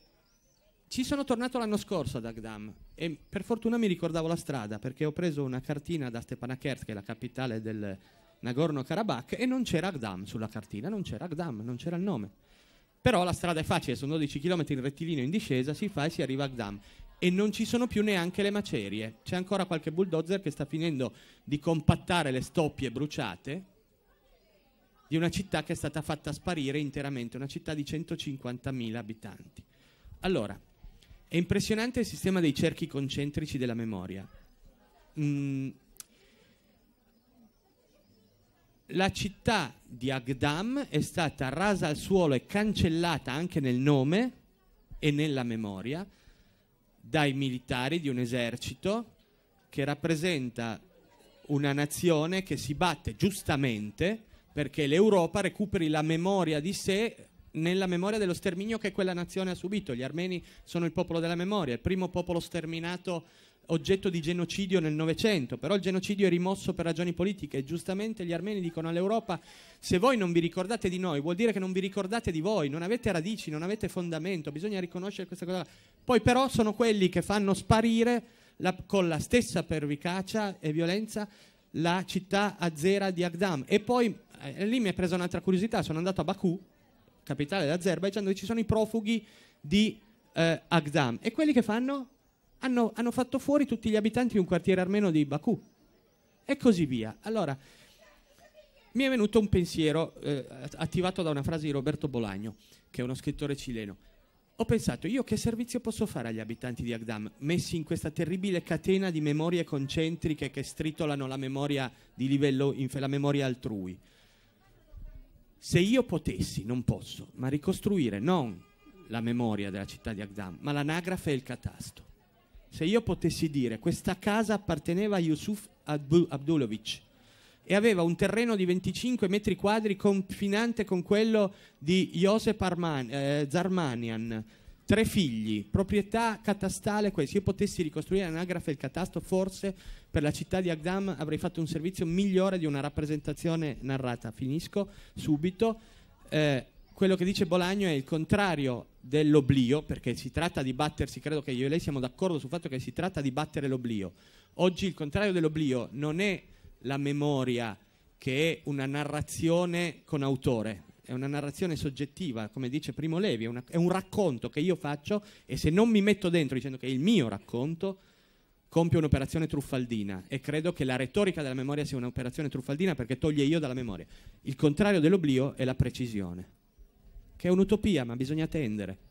ci sono tornato l'anno scorso ad Agdam e per fortuna mi ricordavo la strada perché ho preso una cartina da Stepanakert, che è la capitale del Nagorno-Karabakh, e non c'era Agdam sulla cartina, non c'era Agdam, non c'era il nome. Però la strada è facile, sono 12 km in rettilineo in discesa, si fa e si arriva a Gdam. E non ci sono più neanche le macerie. C'è ancora qualche bulldozer che sta finendo di compattare le stoppie bruciate di una città che è stata fatta sparire interamente, una città di 150.000 abitanti. Allora, è impressionante il sistema dei cerchi concentrici della memoria. Mm. La città di Agdam è stata rasa al suolo e cancellata anche nel nome e nella memoria dai militari di un esercito che rappresenta una nazione che si batte giustamente perché l'Europa recuperi la memoria di sé nella memoria dello sterminio che quella nazione ha subito. Gli armeni sono il popolo della memoria, il primo popolo sterminato oggetto di genocidio nel Novecento, però il genocidio è rimosso per ragioni politiche e giustamente gli armeni dicono all'Europa se voi non vi ricordate di noi vuol dire che non vi ricordate di voi, non avete radici, non avete fondamento, bisogna riconoscere questa cosa. Poi però sono quelli che fanno sparire la, con la stessa pervicacia e violenza la città azera di Agdam e poi eh, lì mi è presa un'altra curiosità, sono andato a Baku, capitale dell'Azerbaijan, dove ci sono i profughi di eh, Agdam e quelli che fanno hanno, hanno fatto fuori tutti gli abitanti di un quartiere armeno di Baku e così via. Allora, mi è venuto un pensiero eh, attivato da una frase di Roberto Bolagno, che è uno scrittore cileno. Ho pensato, io che servizio posso fare agli abitanti di Agdam, messi in questa terribile catena di memorie concentriche che stritolano la memoria di livello, la memoria altrui? Se io potessi, non posso, ma ricostruire non la memoria della città di Agdam, ma l'anagrafe e il catasto se io potessi dire questa casa apparteneva a Yusuf Abdulovic e aveva un terreno di 25 metri quadri confinante con quello di Josep Arman, eh, Zarmanian, tre figli, proprietà catastale questa. Se io potessi ricostruire l'anagrafe e il catasto, forse per la città di Agdam avrei fatto un servizio migliore di una rappresentazione narrata. Finisco subito. Eh, quello che dice Bolagno è il contrario dell'oblio, perché si tratta di battersi, credo che io e lei siamo d'accordo sul fatto che si tratta di battere l'oblio. Oggi il contrario dell'oblio non è la memoria che è una narrazione con autore, è una narrazione soggettiva, come dice Primo Levi, è, una, è un racconto che io faccio e se non mi metto dentro dicendo che è il mio racconto, compio un'operazione truffaldina e credo che la retorica della memoria sia un'operazione truffaldina perché toglie io dalla memoria. Il contrario dell'oblio è la precisione che è un'utopia, ma bisogna tendere.